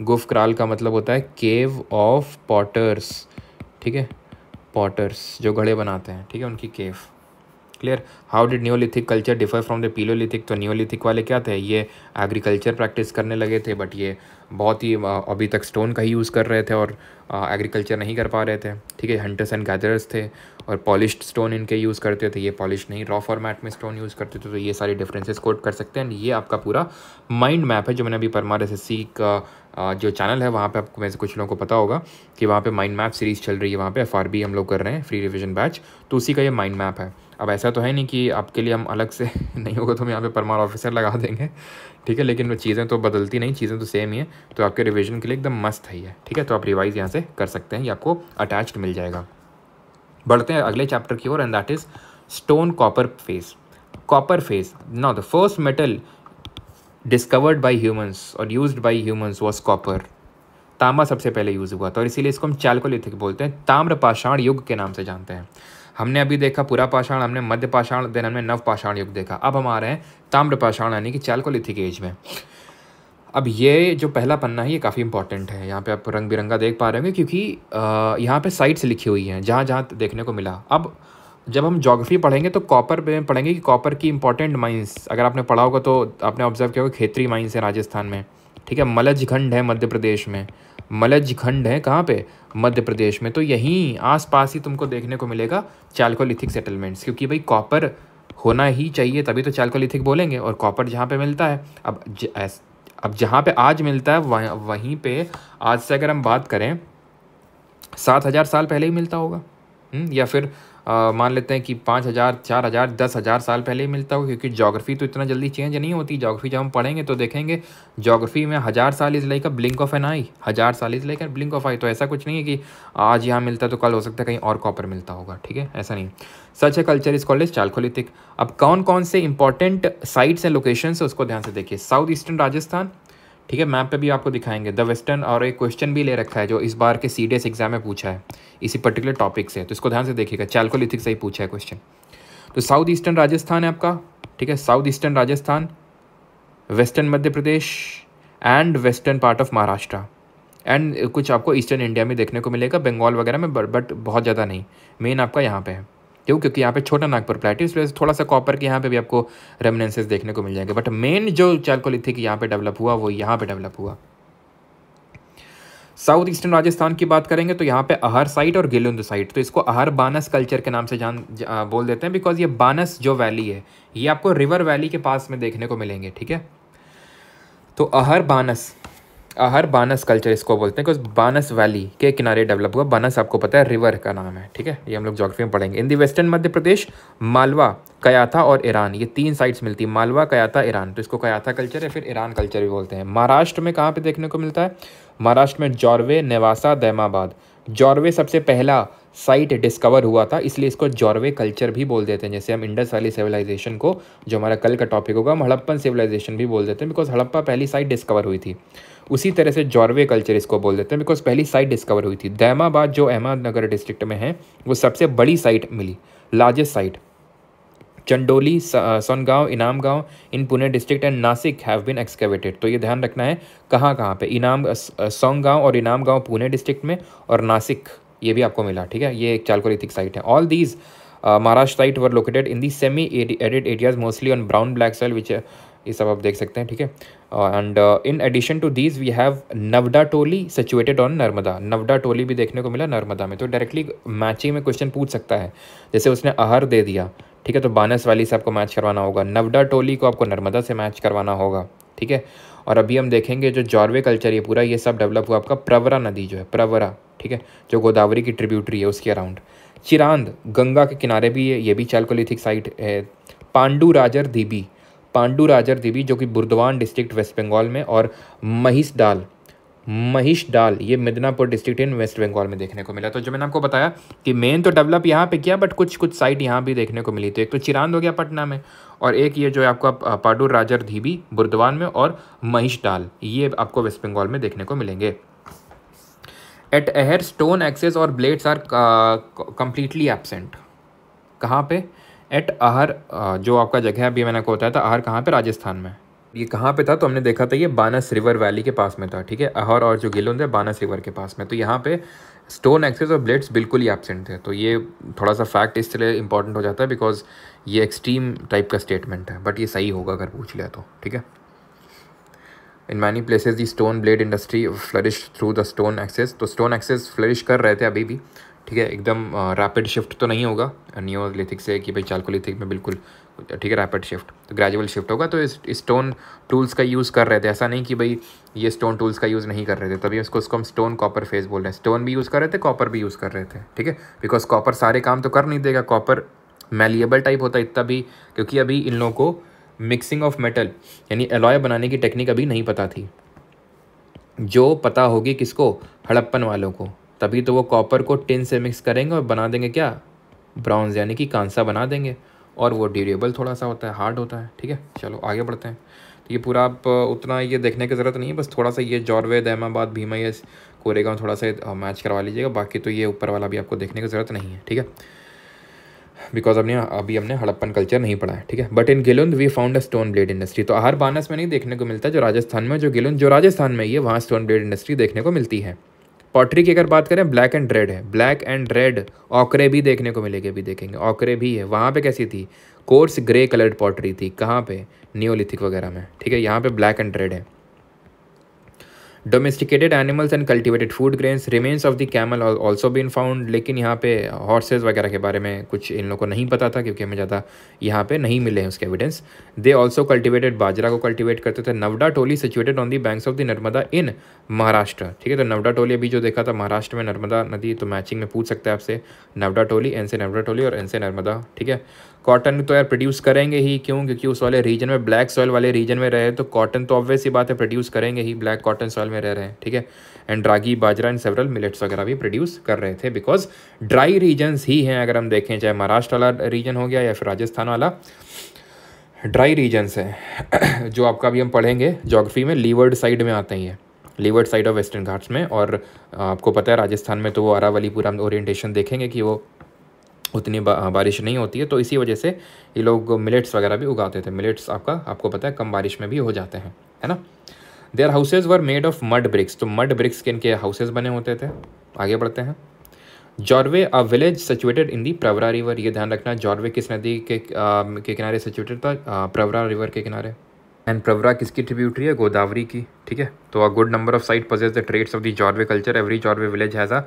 गुफ कराल का मतलब होता है केव ऑफ पॉटर्स ठीक है पॉटर्स जो घड़े बनाते हैं ठीक है उनकी cave clear how did neolithic culture differ from the palaeolithic तो न्योलिथिक वाले क्या थे ये एग्रीकल्चर प्रैक्टिस करने लगे थे बट ये बहुत ही अभी तक स्टोन का ही यूज़ कर रहे थे और एग्रीकल्चर नहीं कर पा रहे थे ठीक है हंटर्स एंड गैदरर्स थे और पॉलिश स्टोन इनके यूज़ करते थे ये पॉलिश नहीं रॉ फॉर्मेट में स्टोन यूज़ करते थे तो ये सारे डिफरेंसेस कोट कर सकते हैं ये आपका पूरा माइंड मैप है जो मैंने अभी परमार एस का जो चैनल है वहाँ पे आपको वैसे कुछ लोगों को पता होगा कि वहाँ पे माइंड मैप सीरीज़ चल रही है वहाँ पे एफ हम लोग कर रहे हैं फ्री रिविजन बैच तो उसी का ये माइंड मैप है अब ऐसा तो है नहीं कि आपके लिए हम अलग से नहीं होगा तो हम यहाँ पे परमार ऑफिसर लगा देंगे ठीक है लेकिन वो चीज़ें तो बदलती नहीं चीज़ें तो सेम ही है तो आपके रिविजन के लिए एकदम मस्त है ये ठीक है तो आप रिवाइज यहाँ से कर सकते हैं ये आपको अटैच्ड मिल जाएगा बढ़ते हैं अगले चैप्टर की ओर and that is stone copper phase copper phase now the first metal discovered by humans और use by humans was copper तांबा सबसे पहले यूज़ हुआ था और इसीलिए इसको हम चालकोलिथिक बोलते हैं ताम्र पाषाण युग के नाम से जानते हैं हमने अभी देखा पूरा पाषाण हमने मध्य पाषाण देन हमने नव पाषाण युग देखा अब हम आ रहे हैं ताम्र पाषाण यानी कि चालकोलिथिक एज में अब ये जो पहला पन्ना है ये काफ़ी इंपॉर्टेंट है यहाँ पे आप रंग बिरंगा देख पा रहे होंगे क्योंकि यहाँ पे साइट्स लिखी हुई हैं जहाँ जहाँ देखने को मिला अब जब हम जोग्राफी पढ़ेंगे तो कॉपर पे पढ़ेंगे कि कॉपर की इंपॉर्टेंट माइंस अगर आपने पढ़ा होगा तो आपने ऑब्जर्व किया होगा खेतरी माइंस है राजस्थान में ठीक है मलजखंड है मध्य प्रदेश में मलजखंड है कहाँ पर मध्य प्रदेश में तो यहीं आसपास ही तुमको देखने को मिलेगा चालकोलिथिक सेटलमेंट्स क्योंकि भाई कॉपर होना ही चाहिए तभी तो चालकोलिथिक बोलेंगे और कॉपर जहाँ पे मिलता है अब ज, अब जहाँ पे आज मिलता है वह, वहीं पे आज से अगर हम बात करें सात हज़ार साल पहले ही मिलता होगा हुँ? हम्म, या फिर मान लेते हैं कि पाँच हज़ार चार हज़ार दस हज़ार साल पहले ही मिलता हो क्योंकि जोग्राफ़ी तो इतना जल्दी चेंज नहीं होती जोग्राफ़ी जब हम पढ़ेंगे तो देखेंगे जोग्राफ़ी में हज़ार साल is like blink of an eye हज़ार साल is like blink of eye तो ऐसा कुछ नहीं है कि आज यहाँ मिलता तो कल हो सकता है कहीं और कॉपर मिलता होगा ठीक है ऐसा नहीं सच है कल्चर इस कॉलेज चालकोलिथिक अब कौन कौन से इंपॉर्टेंट साइट्स हैं लोकेशन है उसको ध्यान से देखिए साउथ ईस्टर्न राजस्थान ठीक है मैप पे भी आपको दिखाएंगे द वेस्टर्न और एक क्वेश्चन भी ले रखा है जो इस बार के सी एग्जाम में पूछा है इसी पर्टिकुलर टॉपिक से तो इसको ध्यान से देखिएगा चैलकोलिथिक से ही पूछा है क्वेश्चन तो साउथ ईस्टर्न राजस्थान है आपका ठीक है south eastern Rajasthan western Madhya Pradesh and western part of Maharashtra and कुछ आपको ईस्टर्न इंडिया में देखने को मिलेगा बंगाल वगैरह में बट बहुत ज़्यादा नहीं मेन आपका यहाँ पे है क्यों क्योंकि यहाँ पे छोटा नागपुर प्लेट है से थोड़ा सा कॉपर के यहाँ पे भी आपको रेमिनेंसेस देखने को मिल जाएंगे बट मेन जो चालकोलिथिक यहाँ पे डेवलप हुआ वो यहाँ पे डेवलप हुआ साउथ ईस्टर्न राजस्थान की बात करेंगे तो यहाँ पे अहर साइट और गिलुंद साइट तो इसको अहर बानस कल्चर के नाम से जान जा, बोल देते हैं बिकॉज ये बानस जो वैली है ये आपको रिवर वैली के पास में देखने को मिलेंगे ठीक है तो अहर बानस आहर बानस कल्चर इसको बोलते हैं बिकॉज बानस वैली के किनारे डेवलप हुआ बानस आपको पता है रिवर का नाम है ठीक है ये हम लोग जोग्राफी में पढ़ेंगे इन दी वेस्टर्न मध्य प्रदेश मालवा कयाथा और ईरान ये तीन साइड्स मिलती है मालवा कयाथा ईरान तो इसको कयाथा कल्चर या फिर ईरान कल्चर भी बोलते हैं महाराष्ट्र में कहाँ पर देखने को मिलता है महाराष्ट्र में जॉर्वे नेवासा दैमाबाद जॉर्वे सबसे पहला साइट डिस्कवर हुआ था इसलिए इसको जॉर्वे कल्चर भी बोल देते हैं जैसे हम इंडस वैली सिविलाइजेशन को जो हमारा कल का टॉपिक होगा हम हड़प्पन सिविलाइजेशन भी बोल देते हैं बिकॉज हड़प्पा पहली साइट डिस्कवर हुई थी उसी तरह से जॉर्वे कल्चर इसको बोल देते हैं बिकॉज पहली साइट डिस्कवर हुई थी दैमाबाद जो अहमदनगर डिस्ट्रिक्ट में है वो सबसे बड़ी साइट मिली largest site Chandoli Songaon Inamgaon in Pune district and Nasik have been excavated तो ये ध्यान रखना है कहाँ कहाँ पे इनाम सोनगांव और इनाम गांव पुणे डिस्ट्रिक्ट में और नासिक ये भी आपको मिला ठीक है ये एक चालकोलिथिक साइट है all these Maharashtra site were located in the semi arid areas mostly on brown black soil which ये सब आप देख सकते हैं ठीक है and in addition to these we have Navdatoli situated on Narmada Navdatoli भी देखने को मिला नर्मदा में तो डायरेक्टली मैचिंग में क्वेश्चन पूछ सकता है जैसे उसने अहर दे दिया ठीक है तो बानस वाली से आपको मैच करवाना होगा नवडा टोली को आपको नर्मदा से मैच करवाना होगा ठीक है और अभी हम देखेंगे जो जॉर्वे कल्चर ये पूरा ये सब डेवलप हुआ आपका प्रवरा नदी जो है प्रवरा ठीक है जो गोदावरी की ट्रिब्यूटरी है उसके अराउंड चिरांद गंगा के किनारे भी है ये भी चैलकोलिथिक साइट है पांडू राजर दीबी पांडू राजर देवी जो कि बुर्दवान डिस्ट्रिक्ट वेस्ट बंगाल में और महिष डाल महिष डाल ये Midnapore district in West Bengal में देखने को मिला तो जो मैंने आपको बताया कि मेन तो डेवलप यहाँ पे किया बट कुछ कुछ साइट यहाँ भी देखने को मिली तो एक तो चिरांद हो गया पटना में और एक ये जो है आपका पाडू राजर धीबी बुर्दवान में और महिष डाल ये आपको वेस्ट बंगाल में देखने को मिलेंगे एट एहर स्टोन एक्सेस और ब्लेड्स आर कंप्लीटली एबसेंट कहाँ पे एट आहर जो आपका जगह अभी मैंने कहता बताया था आहर कहाँ पे राजस्थान में ये कहाँ पे था तो हमने देखा था ये बानस रिवर वैली के पास में था ठीक है आहर और जो गिलोंद है बानस रिवर के पास में तो यहाँ पे स्टोन एक्सेस और ब्लेड्स बिल्कुल ही एबसेंट थे तो ये थोड़ा सा फैक्ट इसलिए इंपॉर्टेंट हो जाता है बिकॉज ये एक्सट्रीम टाइप का स्टेटमेंट है बट ये सही होगा अगर पूछ लिया तो ठीक है in many places the stone blade industry flourish through the stone axes तो स्टोन एक्सेस फ्लरिश कर रहे थे अभी भी ठीक है एकदम रैपिड शिफ्ट तो नहीं होगा न्योलिथिक से कि भाई चालकोलिथिक में बिल्कुल ठीक है रैपिड शिफ्ट तो ग्रेजुअल शिफ्ट होगा तो इस स्टोन टूल्स का यूज़ कर रहे थे ऐसा नहीं कि भाई ये स्टोन टूल्स का यूज़ नहीं कर रहे थे तभी उसको उसको हम स्टोन कॉपर फेस बोल रहे हैं स्टोन भी यूज़ कर रहे थे कॉपर भी यूज़ कर रहे थे ठीक है बिकॉज कॉपर सारे काम तो कर नहीं देगा कॉपर मेलिएबल टाइप होता है इतना भी क्योंकि अभी इन लोगों को मिक्सिंग ऑफ मेटल यानी एलॉय बनाने की टेक्निक अभी नहीं पता थी जो पता होगी किसको हड़प्पन वालों को तभी तो वो कॉपर को टिन से मिक्स करेंगे और बना देंगे क्या ब्राउन्स यानी कि कांसा बना देंगे और वो ड्यूरेबल थोड़ा सा होता है हार्ड होता है ठीक है चलो आगे बढ़ते हैं तो ये पूरा आप उतना ये देखने की ज़रूरत नहीं है बस थोड़ा सा ये जॉर्वेद अहमाबाद भीमा ये कोरेगा थोड़ा सा मैच करवा लीजिएगा बाकी तो ये ऊपर वाला भी आपको देखने की ज़रूरत नहीं है ठीक है बिकॉज हमने अभी हमने हड़प्पन कल्चर नहीं पढ़ा है ठीक है but in Gilund we found a stone blade industry तो हर बानस में नहीं देखने को मिलता जो राजस्थान में जो गिलुंद जो राजस्थान में ये वहाँ स्टोन ब्लेड इंडस्ट्री देखने को मिलती है पॉटरी की अगर बात करें ब्लैक एंड रेड है ब्लैक एंड रेड ऑकरे भी देखने को मिलेगी अभी देखेंगे ऑकरे भी है वहाँ पे कैसी थी कोर्स ग्रे कलर्ड पॉटरी थी कहाँ पे न्योलिथिक वगैरह में ठीक है यहाँ पे ब्लैक एंड रेड है domesticated animals and cultivated food grains remains of the camel also been found लेकिन यहाँ पे हॉर्सेज वगैरह के बारे में कुछ इन लोगों को नहीं पता था क्योंकि हमें ज़्यादा यहाँ पे नहीं मिले हैं उसके evidence they also cultivated bajra को कल्टिवेट करते थे Navdatoli situated on the banks of the Narmada in Maharashtra ठीक है तो नवडा टोली अभी जो देखा था महाराष्ट्र में नर्मदा नदी तो मैचिंग में पूछ सकते हैं आपसे नवडा टोली एन से नवडा टोली और एन से नर्मदा ठीक है कॉटन तो यार प्रोड्यूस करेंगे ही क्यों क्योंकि उस वाले रीजन में ब्लैक सॉयल वाले रीजन में रहे तो कॉटन तो ऑब्वियस ही बात है प्रोड्यूस करेंगे ही ब्लैक कॉटन सॉयल में रह रहे हैं ठीक है and ragi bajra and several millets वगैरह भी प्रोड्यूस कर रहे थे बिकॉज ड्राई रीजन्स ही हैं अगर हम देखें चाहे महाराष्ट्र वाला रीजन हो गया या फिर राजस्थान वाला ड्राई रीजन्स हैं जो आपका भी हम पढ़ेंगे जोग्राफी में लीवर्ड साइड में आते हैं ये leeward side of western Ghats में और आपको पता है राजस्थान में तो वो अरावलीपुरम ओरिएंटेशन देखेंगे कि वो उतनी हाँ, बारिश नहीं होती है तो इसी वजह से ये लोग मिलेट्स वगैरह भी उगाते थे मिलेट्स आपका आपको पता है कम बारिश में भी हो जाते हैं है ना their houses were made of mud bricks तो मड ब्रिक्स के इनके हाउसेज़ बने होते थे आगे बढ़ते हैं Jorwe a village situated in the Pravara river ये ध्यान रखना जॉर्वे किस नदी के, आ, के किनारे सिचुएटेड था प्रवरा रिवर के किनारे एंड प्रवरा किसकी ट्रिब्यूटरी है गोदावरी की ठीक है तो a good number of site possess the traits of the Jorwe culture every Jorwe village has a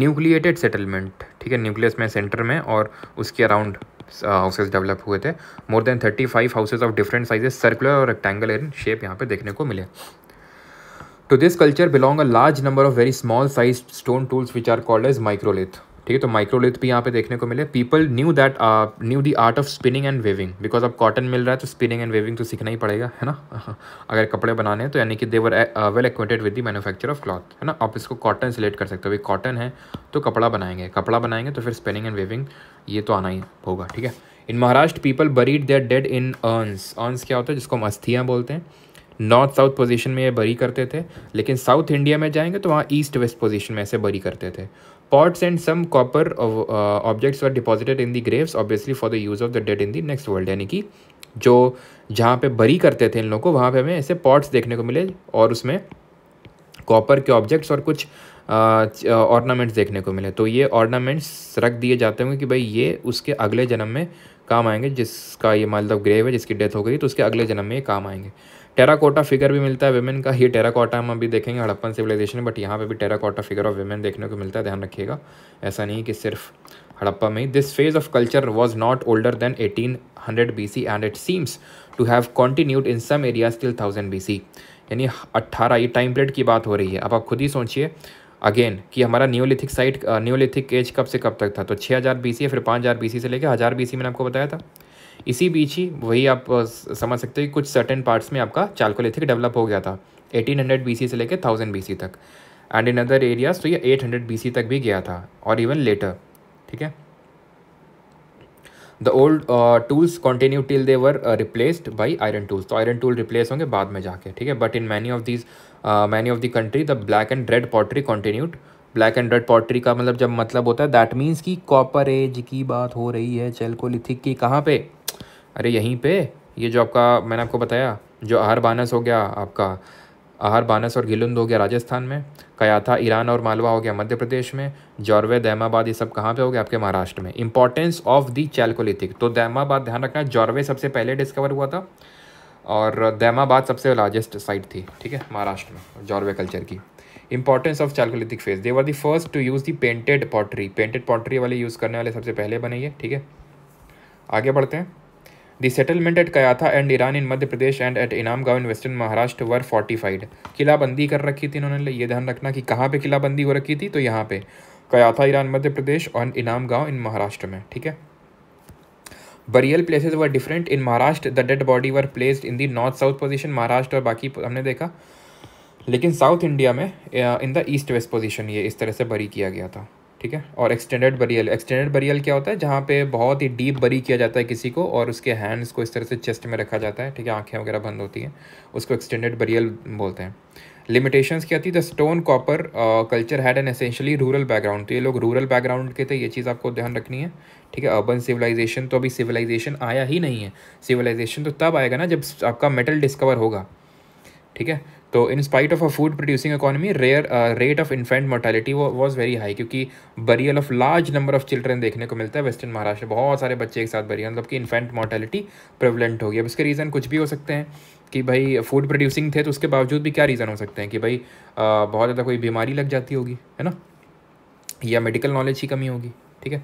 nucleated settlement ठीक है न्यूक्लियस में सेंटर में और उसके अराउंड हाउसेज डेवलप हुए थे more than thirty five houses of different sizes circular और rectangle in shape यहाँ पे देखने को मिले to this culture belong a large number of very small size stone tools which are called as microlith ठीक है तो माइक्रोलिथ भी यहाँ पे देखने को मिले people knew that knew the art of spinning and weaving because अब कॉटन मिल रहा है तो स्पिनिंग एंड वेविंग तो सीखना ही पड़ेगा है ना अगर कपड़े बनाने हैं तो यानी कि they were well acquainted with the manufacture of cloth है ना आप इसको कॉटन सेलेक्ट कर सकते हो भाई कॉटन है तो कपड़ा बनाएंगे कपड़ा बनाएंगे तो फिर स्पिनिंग एंड वेविंग ये तो आना ही होगा ठीक है in Maharashtra people buried their dead in urns urns क्या होता है जिसको हम अस्थियाँ बोलते हैं नॉर्थ साउथ पोजीशन में ये बरी करते थे लेकिन साउथ इंडिया में जाएंगे तो वहाँ ईस्ट वेस्ट पोजीशन में ऐसे बरी करते थे Pots and some copper of, uh, uh, objects were deposited in the graves obviously for the use of the dead in the next world यानी कि जो जहाँ पे बरी करते थे इन लोगों को वहाँ पे हमें ऐसे पॉट्स देखने को मिले और उसमें कॉपर के ऑब्जेक्ट्स और कुछ ऑर्नामेंट्स uh, uh, देखने को मिले तो ये ऑर्नामेंट्स रख दिए जाते होंगे कि भाई ये उसके अगले जन्म में काम आएंगे जिसका ये मतलब ग्रेव है जिसकी डेथ हो गई तो उसके अगले जन्म में ये काम आएंगे टेराकोटा फिगर भी मिलता है वेमेन का ही टेराकोटा हम अभी देखेंगे हड़प्पन सिविलाइजेशन बट यहाँ पे भी टेराकोटा फिगर ऑफ वेमेन देखने को मिलता है ध्यान रखिएगा ऐसा नहीं कि सिर्फ हड़प्पा में this phase of culture was not older than 1800 C and it seems to have continued in some areas till B C यानी अट्ठारह ये टाइम पीरियड की बात हो रही है अब आप खुद ही सोचिए अगेन कि हमारा न्योलिथिक साइट न्योलिथिक एज कब से कब तक था तो बी सी या फिर बी सी से लेकर बी सी मैंने आपको बताया था इसी बीच ही वही आप समझ सकते हो कि कुछ सर्टेन पार्ट्स में आपका चालकोलिथिक डेवलप हो गया था 1800 सी से लेकर बी सी तक एंड इन अदर एरियाज तो ये 800 सी तक भी गया था और इवन लेटर ठीक है the old tools continue till they were replaced by iron tools तो आयरन टूल रिप्लेस होंगे बाद में जाके ठीक है but in many of these many of the country the black and red pottery continued black and red pottery का मतलब जब मतलब होता है दैट मीन्स कि कॉपर एज की बात हो रही है चेलकोलिथिक की कहाँ पे अरे यहीं पे ये जो आपका मैंने आपको बताया जो आहर बानस हो गया आपका आहर बानस और गिलुंद हो गया राजस्थान में कयाथा ईरान और मालवा हो गया मध्य प्रदेश में जौरवे दैमाबाद ये सब कहाँ पे हो गया आपके महाराष्ट्र में इंपॉर्टेंस ऑफ दी चैलकोलिथिक तो दैमाबाद ध्यान रखना जौरवे सबसे पहले डिस्कवर हुआ था और दैमाबाद सबसे लार्जेस्ट साइट थी ठीक है महाराष्ट्र में जौरवे कल्चर की importance of chalcolithic phase they were the first to use the painted pottery painted pottery वाले यूज़ करने वाले सबसे पहले बने ये ठीक है आगे बढ़ते हैं the settlement at Kayatha and Eran in Madhya Pradesh and at Inamgaon in western Maharashtra were fortified किलाबंदी कर रखी थी इन्होंने ये ध्यान रखना कि कहाँ पे किलाबंदी हो रखी थी तो यहाँ पे कयाथा ईरान मध्य प्रदेश और गांव इन महाराष्ट्र में ठीक है burial places were different in Maharashtra the dead body were placed in the north south position Maharashtra और बाकी हमने देखा लेकिन साउथ इंडिया में in the east west position ये इस तरह से बरी किया गया था ठीक है और एक्सटेंडेड बरियल एक्सटेंडेड बरियल क्या होता है जहाँ पे बहुत ही डीप बरी किया जाता है किसी को और उसके हैंड्स को इस तरह से चेस्ट में रखा जाता है ठीक है आँखें वगैरह बंद होती हैं उसको एक्सटेंडेड बरियल बोलते हैं लिमिटेशंस क्या थी the stone copper culture had an essentially rural background तो ये लोग रूरल बैकग्राउंड के थे ये चीज़ आपको ध्यान रखनी है ठीक है अर्बन सिविलाइजेशन तो अभी सिविलाइजेशन आया ही नहीं है सिविलाइजेशन तो तब आएगा ना जब आपका मेटल डिस्कवर होगा ठीक है तो in spite of a food producing economy rare rate of infant mortality was very high क्योंकि burial of large number of children देखने को मिलता है वेस्टर्न महाराष्ट्र बहुत सारे बच्चे एक साथ बरियल मतलब कि इन्फेंट मोर्टेलिटी प्रेवलेंट होगी अब इसके रीज़न कुछ भी हो सकते हैं कि भाई फूड प्रोड्यूसिंग थे तो उसके बावजूद भी क्या रीज़न हो सकते हैं कि भाई आ, uh, बहुत ज़्यादा कोई बीमारी लग जाती होगी है ना या मेडिकल नॉलेज की कमी होगी ठीक है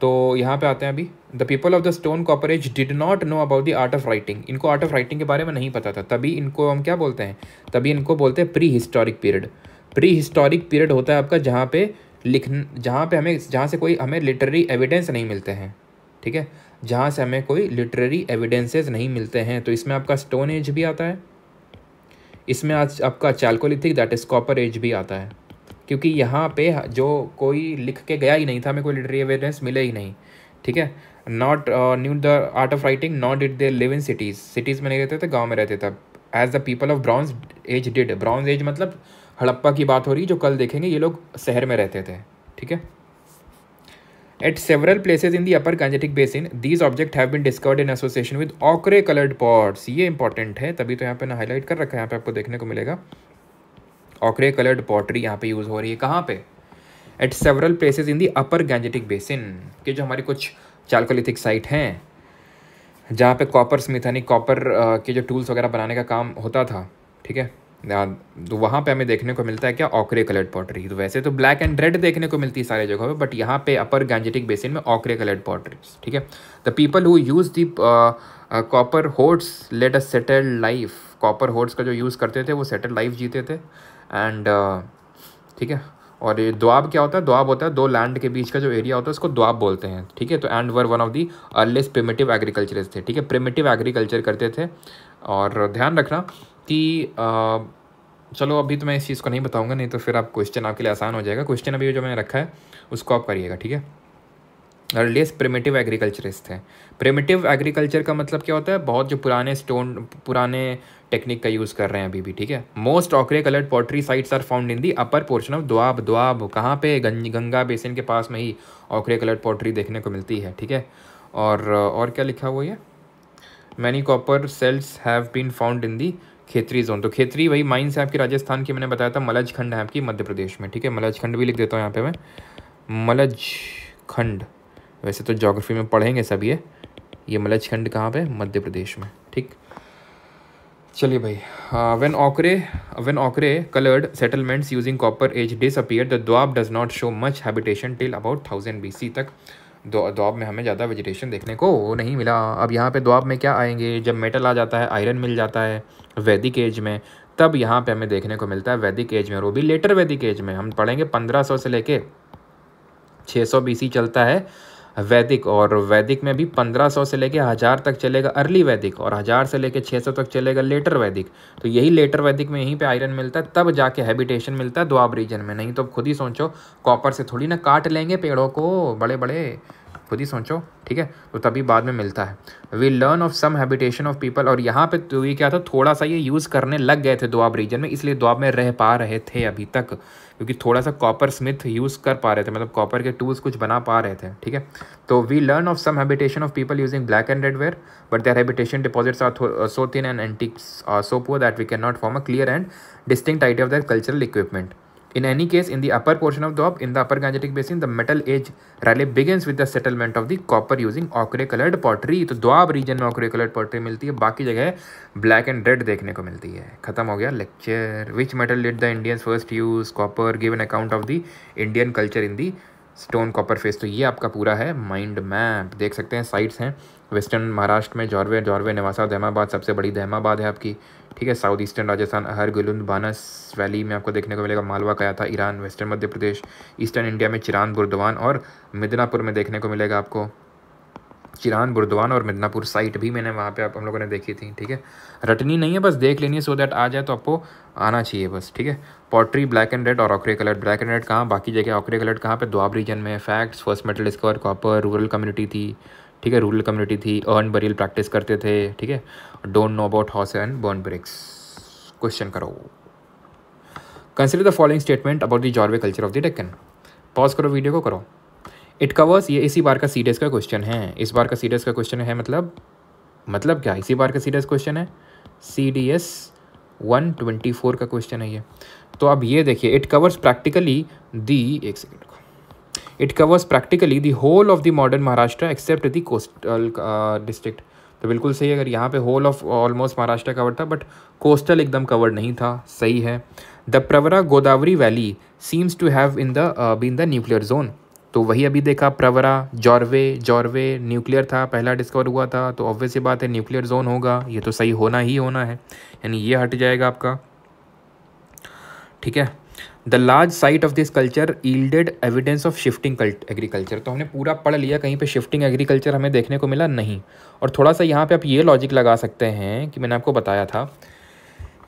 तो यहाँ पे आते हैं अभी the people of the stone copper age did not know about the art of writing इनको आर्ट ऑफ राइटिंग के बारे में नहीं पता था तभी इनको हम क्या बोलते हैं तभी इनको बोलते हैं prehistoric period prehistoric period होता है आपका जहाँ पे लिख जहाँ पे हमें जहाँ से कोई हमें लिटरेरी एविडेंस नहीं मिलते हैं ठीक है जहाँ से हमें कोई लिटरेरी एविडेंसेज नहीं मिलते हैं तो इसमें आपका स्टोन एज भी आता है इसमें आज आपका chalcolithic that is copper age भी आता है क्योंकि यहाँ पे जो कोई लिख के गया ही नहीं था हमें कोई लिटरेरी एविडेंस मिले ही नहीं ठीक है not knew the art of writing not did they live in cities cities में नहीं रहते थे गाँव में रहते थे as the people of bronze age did bronze age मतलब हड़प्पा की बात हो रही जो कल देखेंगे ये लोग शहर में रहते थे ठीक है at several places in the upper Gangetic basin these object have been discovered in association with ochre coloured pots ये इंपॉर्टेंट है तभी तो यहाँ पे ना हाईलाइट कर रखा है यहाँ पे आपको देखने को मिलेगा ऑकरे कलर्ड पॉटरी यहाँ पे यूज हो रही है कहाँ पे at several places in the upper Gangetic basin के जो हमारी कुछ चालकोलिथिक साइट हैं जहाँ पे कॉपर यानी कॉपर के जो टूल्स वगैरह बनाने का काम होता था ठीक है तो वहाँ पे हमें देखने को मिलता है क्या ऑक्रे कलर्ड पॉटरी तो वैसे तो ब्लैक एंड रेड देखने को मिलती है सारे जगहों पे बट यहाँ पे अपर गैंजेटिक बेसिन में ऑक्रे कलर्ड पॉटरी ठीक है the people who use the copper hoards led a settle life copper hoards का जो यूज़ करते थे वो सेटल लाइफ जीते थे एंड ठीक है और ये द्वाब क्या होता है द्वाब होता है दो लैंड के बीच का जो एरिया होता है उसको द्वाब बोलते हैं ठीक है तो and were one of the earliest primitive agriculture थे ठीक है प्रिमेटिव एग्रीकल्चर करते थे और ध्यान रखना कि आ, चलो अभी तो मैं इस चीज़ को नहीं बताऊंगा नहीं तो फिर आप क्वेश्चन आपके लिए आसान हो जाएगा क्वेश्चन अभी जो मैंने रखा है उसको आप करिएगा ठीक है अर्लीस्ट प्रिमेटिव एग्रीकल्चरिस्ट थे प्रिमेटिव एग्रीकल्चर का मतलब क्या होता है बहुत जो पुराने स्टोन पुराने टेक्निक का यूज़ कर रहे हैं अभी भी ठीक है most ochre coloured pottery sites are found in the upper portion of Doab Doab कहाँ पे गंगा बेसिन के पास में ही ऑकरे कलर्ड पॉटरी देखने को मिलती है ठीक है और और क्या लिखा हुआ ये many copper celts have been found in the Khetri zone तो खेतरी वही माइंस है आपकी राजस्थान की मैंने बताया था मलज खंड है आपकी मध्य प्रदेश में ठीक है मलज खंड भी लिख देता हूँ यहाँ पे मैं मलज खंड वैसे तो जोग्राफी में पढ़ेंगे सब ये ये मलजखंड कहाँ पे मध्य प्रदेश में ठीक चलिए भाई when ochre when ochre coloured settlements using copper age disappear the Doab does not show much habitation till about thousand B तक द्वाब में हमें ज़्यादा वेजिटेशन देखने को नहीं मिला अब यहाँ पे द्वाब में क्या आएंगे जब मेटल आ जाता है आयरन मिल जाता है वैदिक एज में तब यहाँ पे हमें देखने को मिलता है वैदिक एज में और वो भी लेटर वैदिक एज में हम पढ़ेंगे सौ से लेके बी सी चलता है वैदिक और वैदिक में भी 1500 से लेकर हज़ार तक चलेगा अर्ली वैदिक और हज़ार से लेकर 600 तक चलेगा लेटर वैदिक तो यही लेटर वैदिक में यहीं पे आयरन मिलता है तब जाके हैबिटेशन मिलता है दुआब रीजन में नहीं तो खुद ही सोचो कॉपर से थोड़ी ना काट लेंगे पेड़ों को बड़े बड़े खुद ही सोचो ठीक है तो तभी बाद में मिलता है we learn of some habitation of people और यहाँ पे तो ये क्या था थोड़ा सा ये यूज़ करने लग गए थे दुआब रीजन में इसलिए दुआब में रह पा रहे थे अभी तक क्योंकि थोड़ा सा कॉपर स्मिथ यूज़ कर पा रहे थे मतलब कॉपर के टूल्स कुछ बना पा रहे थे ठीक है तो we learn of some habitation of people using black and red ware but their habitation deposits are so thin and antiques so poor that we can not form a clear and distinct idea of that cultural equipment in any case in the upper portion of the orb, in the upper Gangetic Basin, the metal age rally begins with the of the copper using ochre coloured colored तो Doab region में ochre coloured pottery मिलती है बाकी जगह black and red देखने को मिलती है खत्म हो गया lecture which metal did the Indians first use copper give account of the Indian culture in the stone copper phase तो ये आपका पूरा है माइंड मैप देख सकते हैं साइट्स हैं वेस्टर्न महाराष्ट्र में जॉर्वे जॉर्वे नेवासा दहमाबाद सबसे बड़ी दहमाबाद है आपकी ठीक है south eastern Rajasthan Ahar Gilund Banas valley में आपको देखने को मिलेगा मालवा का था Eran western Madhya Pradesh eastern India में चिरान बुरदवान और मिदनापुर में देखने को मिलेगा आपको चिरान बुरदवान और मिदनापुर साइट भी मैंने वहाँ पे आप हम लोगों ने देखी थी ठीक है रटनी नहीं है बस देख लेनी है सो दैट आ जाए तो आपको आना चाहिए बस ठीक है पॉटरी ब्लैक एंड रेड और ochre colour black and red कहाँ बाकी जगह ऑकरे कलर कहाँ पे दुआब रीजन में facts first metal discover copper rural community थी ठीक है रूरल कम्युनिटी थी अर्न बरियल प्रैक्टिस करते थे ठीक है don't know about horse and burn bricks question करो consider the following statement about the Jorwe culture of the Deccan pause करो वीडियो को करो इट कवर्स ये इसी बार का सीडेस का क्वेश्चन है इस बार का सीडेस का क्वेश्चन है मतलब मतलब क्या इसी बार का सीडेस क्वेश्चन है C D S one twenty four का क्वेश्चन है ये तो अब ये देखिए इट कवर्स प्रैक्टिकली दी एक second it covers practically the whole of the modern Maharashtra except the coastal district तो बिल्कुल सही है अगर यहाँ पे whole of almost Maharashtra cover था बट कोस्टल एकदम कवर नहीं था सही है the Pravara Godavari valley seems to have in the been the nuclear zone तो वही अभी देखा प्रवरा जॉर्वे जॉर्वे न्यूक्लियर था पहला डिस्कवर हुआ था तो ऑब्वियस बात है न्यूक्लियर जोन होगा ये तो सही होना ही होना है यानी ये हट जाएगा आपका ठीक है the large site of this culture yielded evidence of shifting agriculture तो हमने पूरा पढ़ लिया कहीं पे शिफ्टिंग एग्रीकल्चर हमें देखने को मिला नहीं और थोड़ा सा यहाँ पे आप ये लॉजिक लगा सकते हैं कि मैंने आपको बताया था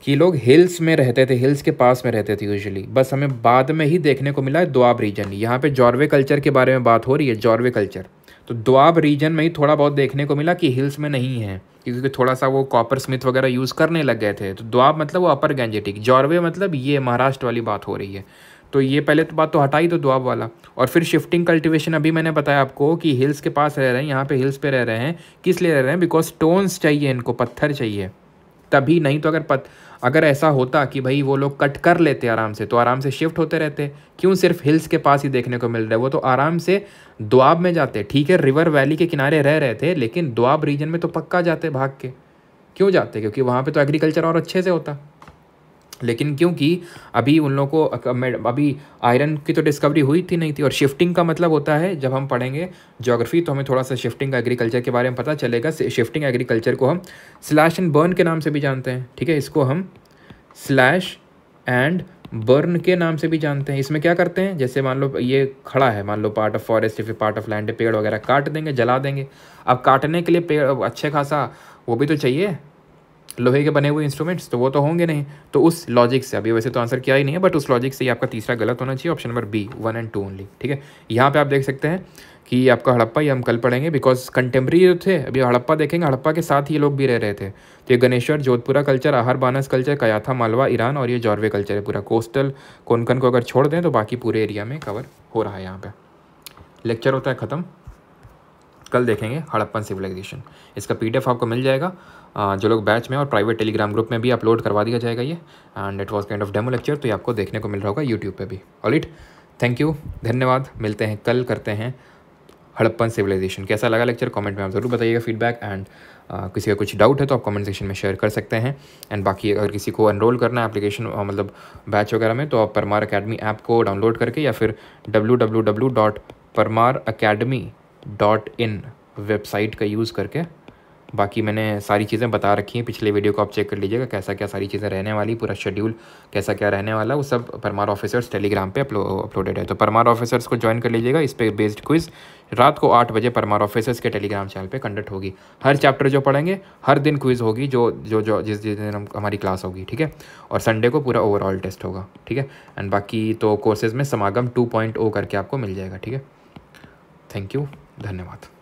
कि लोग हिल्स में रहते थे हिल्स के पास में रहते थे यूजली बस हमें बाद में ही देखने को मिला है दुआब रीजन यहाँ पे जॉर्वे कल्चर के बारे में बात हो रही है जॉर्वे कल्चर तो दुआब रीजन में ही थोड़ा बहुत देखने को मिला कि हिल्स में नहीं है क्योंकि थोड़ा सा वो कॉपर स्मिथ वगैरह यूज़ करने लग गए थे तो दुआब मतलब वो अपर गेंजेटिक जॉर्वे मतलब ये महाराष्ट्र वाली बात हो रही है तो ये पहले तो बात तो हटाई दो तो दुआब वाला और फिर शिफ्टिंग कल्टीवेशन अभी मैंने बताया आपको कि हिल्स के पास रह रहे हैं यहाँ पे हिल्स पे रह रहे हैं किस लिए रह रहे हैं बिकॉज स्टोन्स चाहिए इनको पत्थर चाहिए तभी नहीं तो अगर पत अगर ऐसा होता कि भाई वो लोग कट कर लेते आराम से तो आराम से शिफ्ट होते रहते क्यों सिर्फ हिल्स के पास ही देखने को मिल रहा है वो तो आराम से दुआब में जाते ठीक है रिवर वैली के किनारे रह रहे थे लेकिन दुआब रीजन में तो पक्का जाते भाग के क्यों जाते क्योंकि वहाँ पर तो एग्रीकल्चर और अच्छे से होता लेकिन क्योंकि अभी उन लोगों को अभी आयरन की तो डिस्कवरी हुई थी नहीं थी और शिफ्टिंग का मतलब होता है जब हम पढ़ेंगे ज्योग्राफी तो हमें थोड़ा सा शिफ्टिंग एग्रीकल्चर के बारे में पता चलेगा शिफ्टिंग एग्रीकल्चर को हम स्लैश एंड बर्न के नाम से भी जानते हैं ठीक है इसको हम स्लैश एंड बर्न के नाम से भी जानते हैं इसमें क्या करते हैं जैसे मान लो ये खड़ा है मान लो पार्ट ऑफ फॉरेस्ट या पार्ट ऑफ लैंड पेड़ वगैरह काट देंगे जला देंगे अब काटने के लिए पेड़ अच्छे खासा वो भी तो चाहिए लोहे के बने हुए इंस्ट्रूमेंट्स तो वो तो होंगे नहीं तो उस लॉजिक से अभी वैसे तो आंसर किया ही नहीं है बट उस लॉजिक से ही आपका तीसरा गलत होना चाहिए option number B one and two only ठीक है यहाँ पे आप देख सकते हैं कि आपका हड़प्पा ये हम कल पढ़ेंगे बिकॉज कंटेम्प्रेरी थे अभी हड़प्पा देखेंगे हड़प्पा के साथ ही लोग भी रह रहे थे तो ये गणेश्वर जोधपुरा कल्चर आहार बानस कल्चर कयाथा मालवा ईरान और ये जॉर्वे कल्चर है पूरा कोस्टल कोनकन को अगर छोड़ दें तो बाकी पूरे एरिया में कवर हो रहा है यहाँ पर लेक्चर होता है ख़त्म कल देखेंगे हड़प्पन सिविलाइजेशन इसका पीडीएफ आपको मिल जाएगा जो लोग बैच में और प्राइवेट टेलीग्राम ग्रुप में भी अपलोड करवा दिया जाएगा ये and it was kind of demo lecture तो ये आपको देखने को मिल रहा होगा यूट्यूब पर भी ऑल इट थैंक यू धन्यवाद मिलते हैं कल करते हैं हड़प्पन सिविलाइजेशन कैसा लगा लेक्चर कमेंट में आप ज़रूर बताइएगा फीडबैक एंड किसी का कुछ डाउट है तो आप कमेंट सेक्शन में शेयर कर सकते हैं एंड बाकी अगर किसी को एनरोल करना है एप्लीकेशन मतलब बैच वगैरह में तो आप परमार अकेडमी ऐप को डाउनलोड करके या फिर W W W dot Parmar Academy dot in website का यूज़ करके बाकी मैंने सारी चीज़ें बता रखी हैं पिछले वीडियो को आप चेक कर लीजिएगा कैसा क्या सारी चीज़ें रहने वाली पूरा शेड्यूल कैसा क्या रहने वाला वो सब परमार ऑफिसर्स टेलीग्राम पे अपलो अपलोडेड है तो परमार ऑफिसर्स को ज्वाइन कर लीजिएगा इस पर बेस्ड क्विज़ रात को आठ बजे परमार ऑफिसर्स के टेलीग्राम चैनल पर कंडक्ट होगी हर चैप्टर जो पढ़ेंगे हर दिन क्विज़ होगी जो जो जो जिस दिन हमारी क्लास होगी ठीक है और संडे को पूरा ओवरऑल टेस्ट होगा ठीक है एंड बाकी तो कोर्सेज़ में समागम टू oh करके आपको मिल जाएगा ठीक है थैंक यू धन्यवाद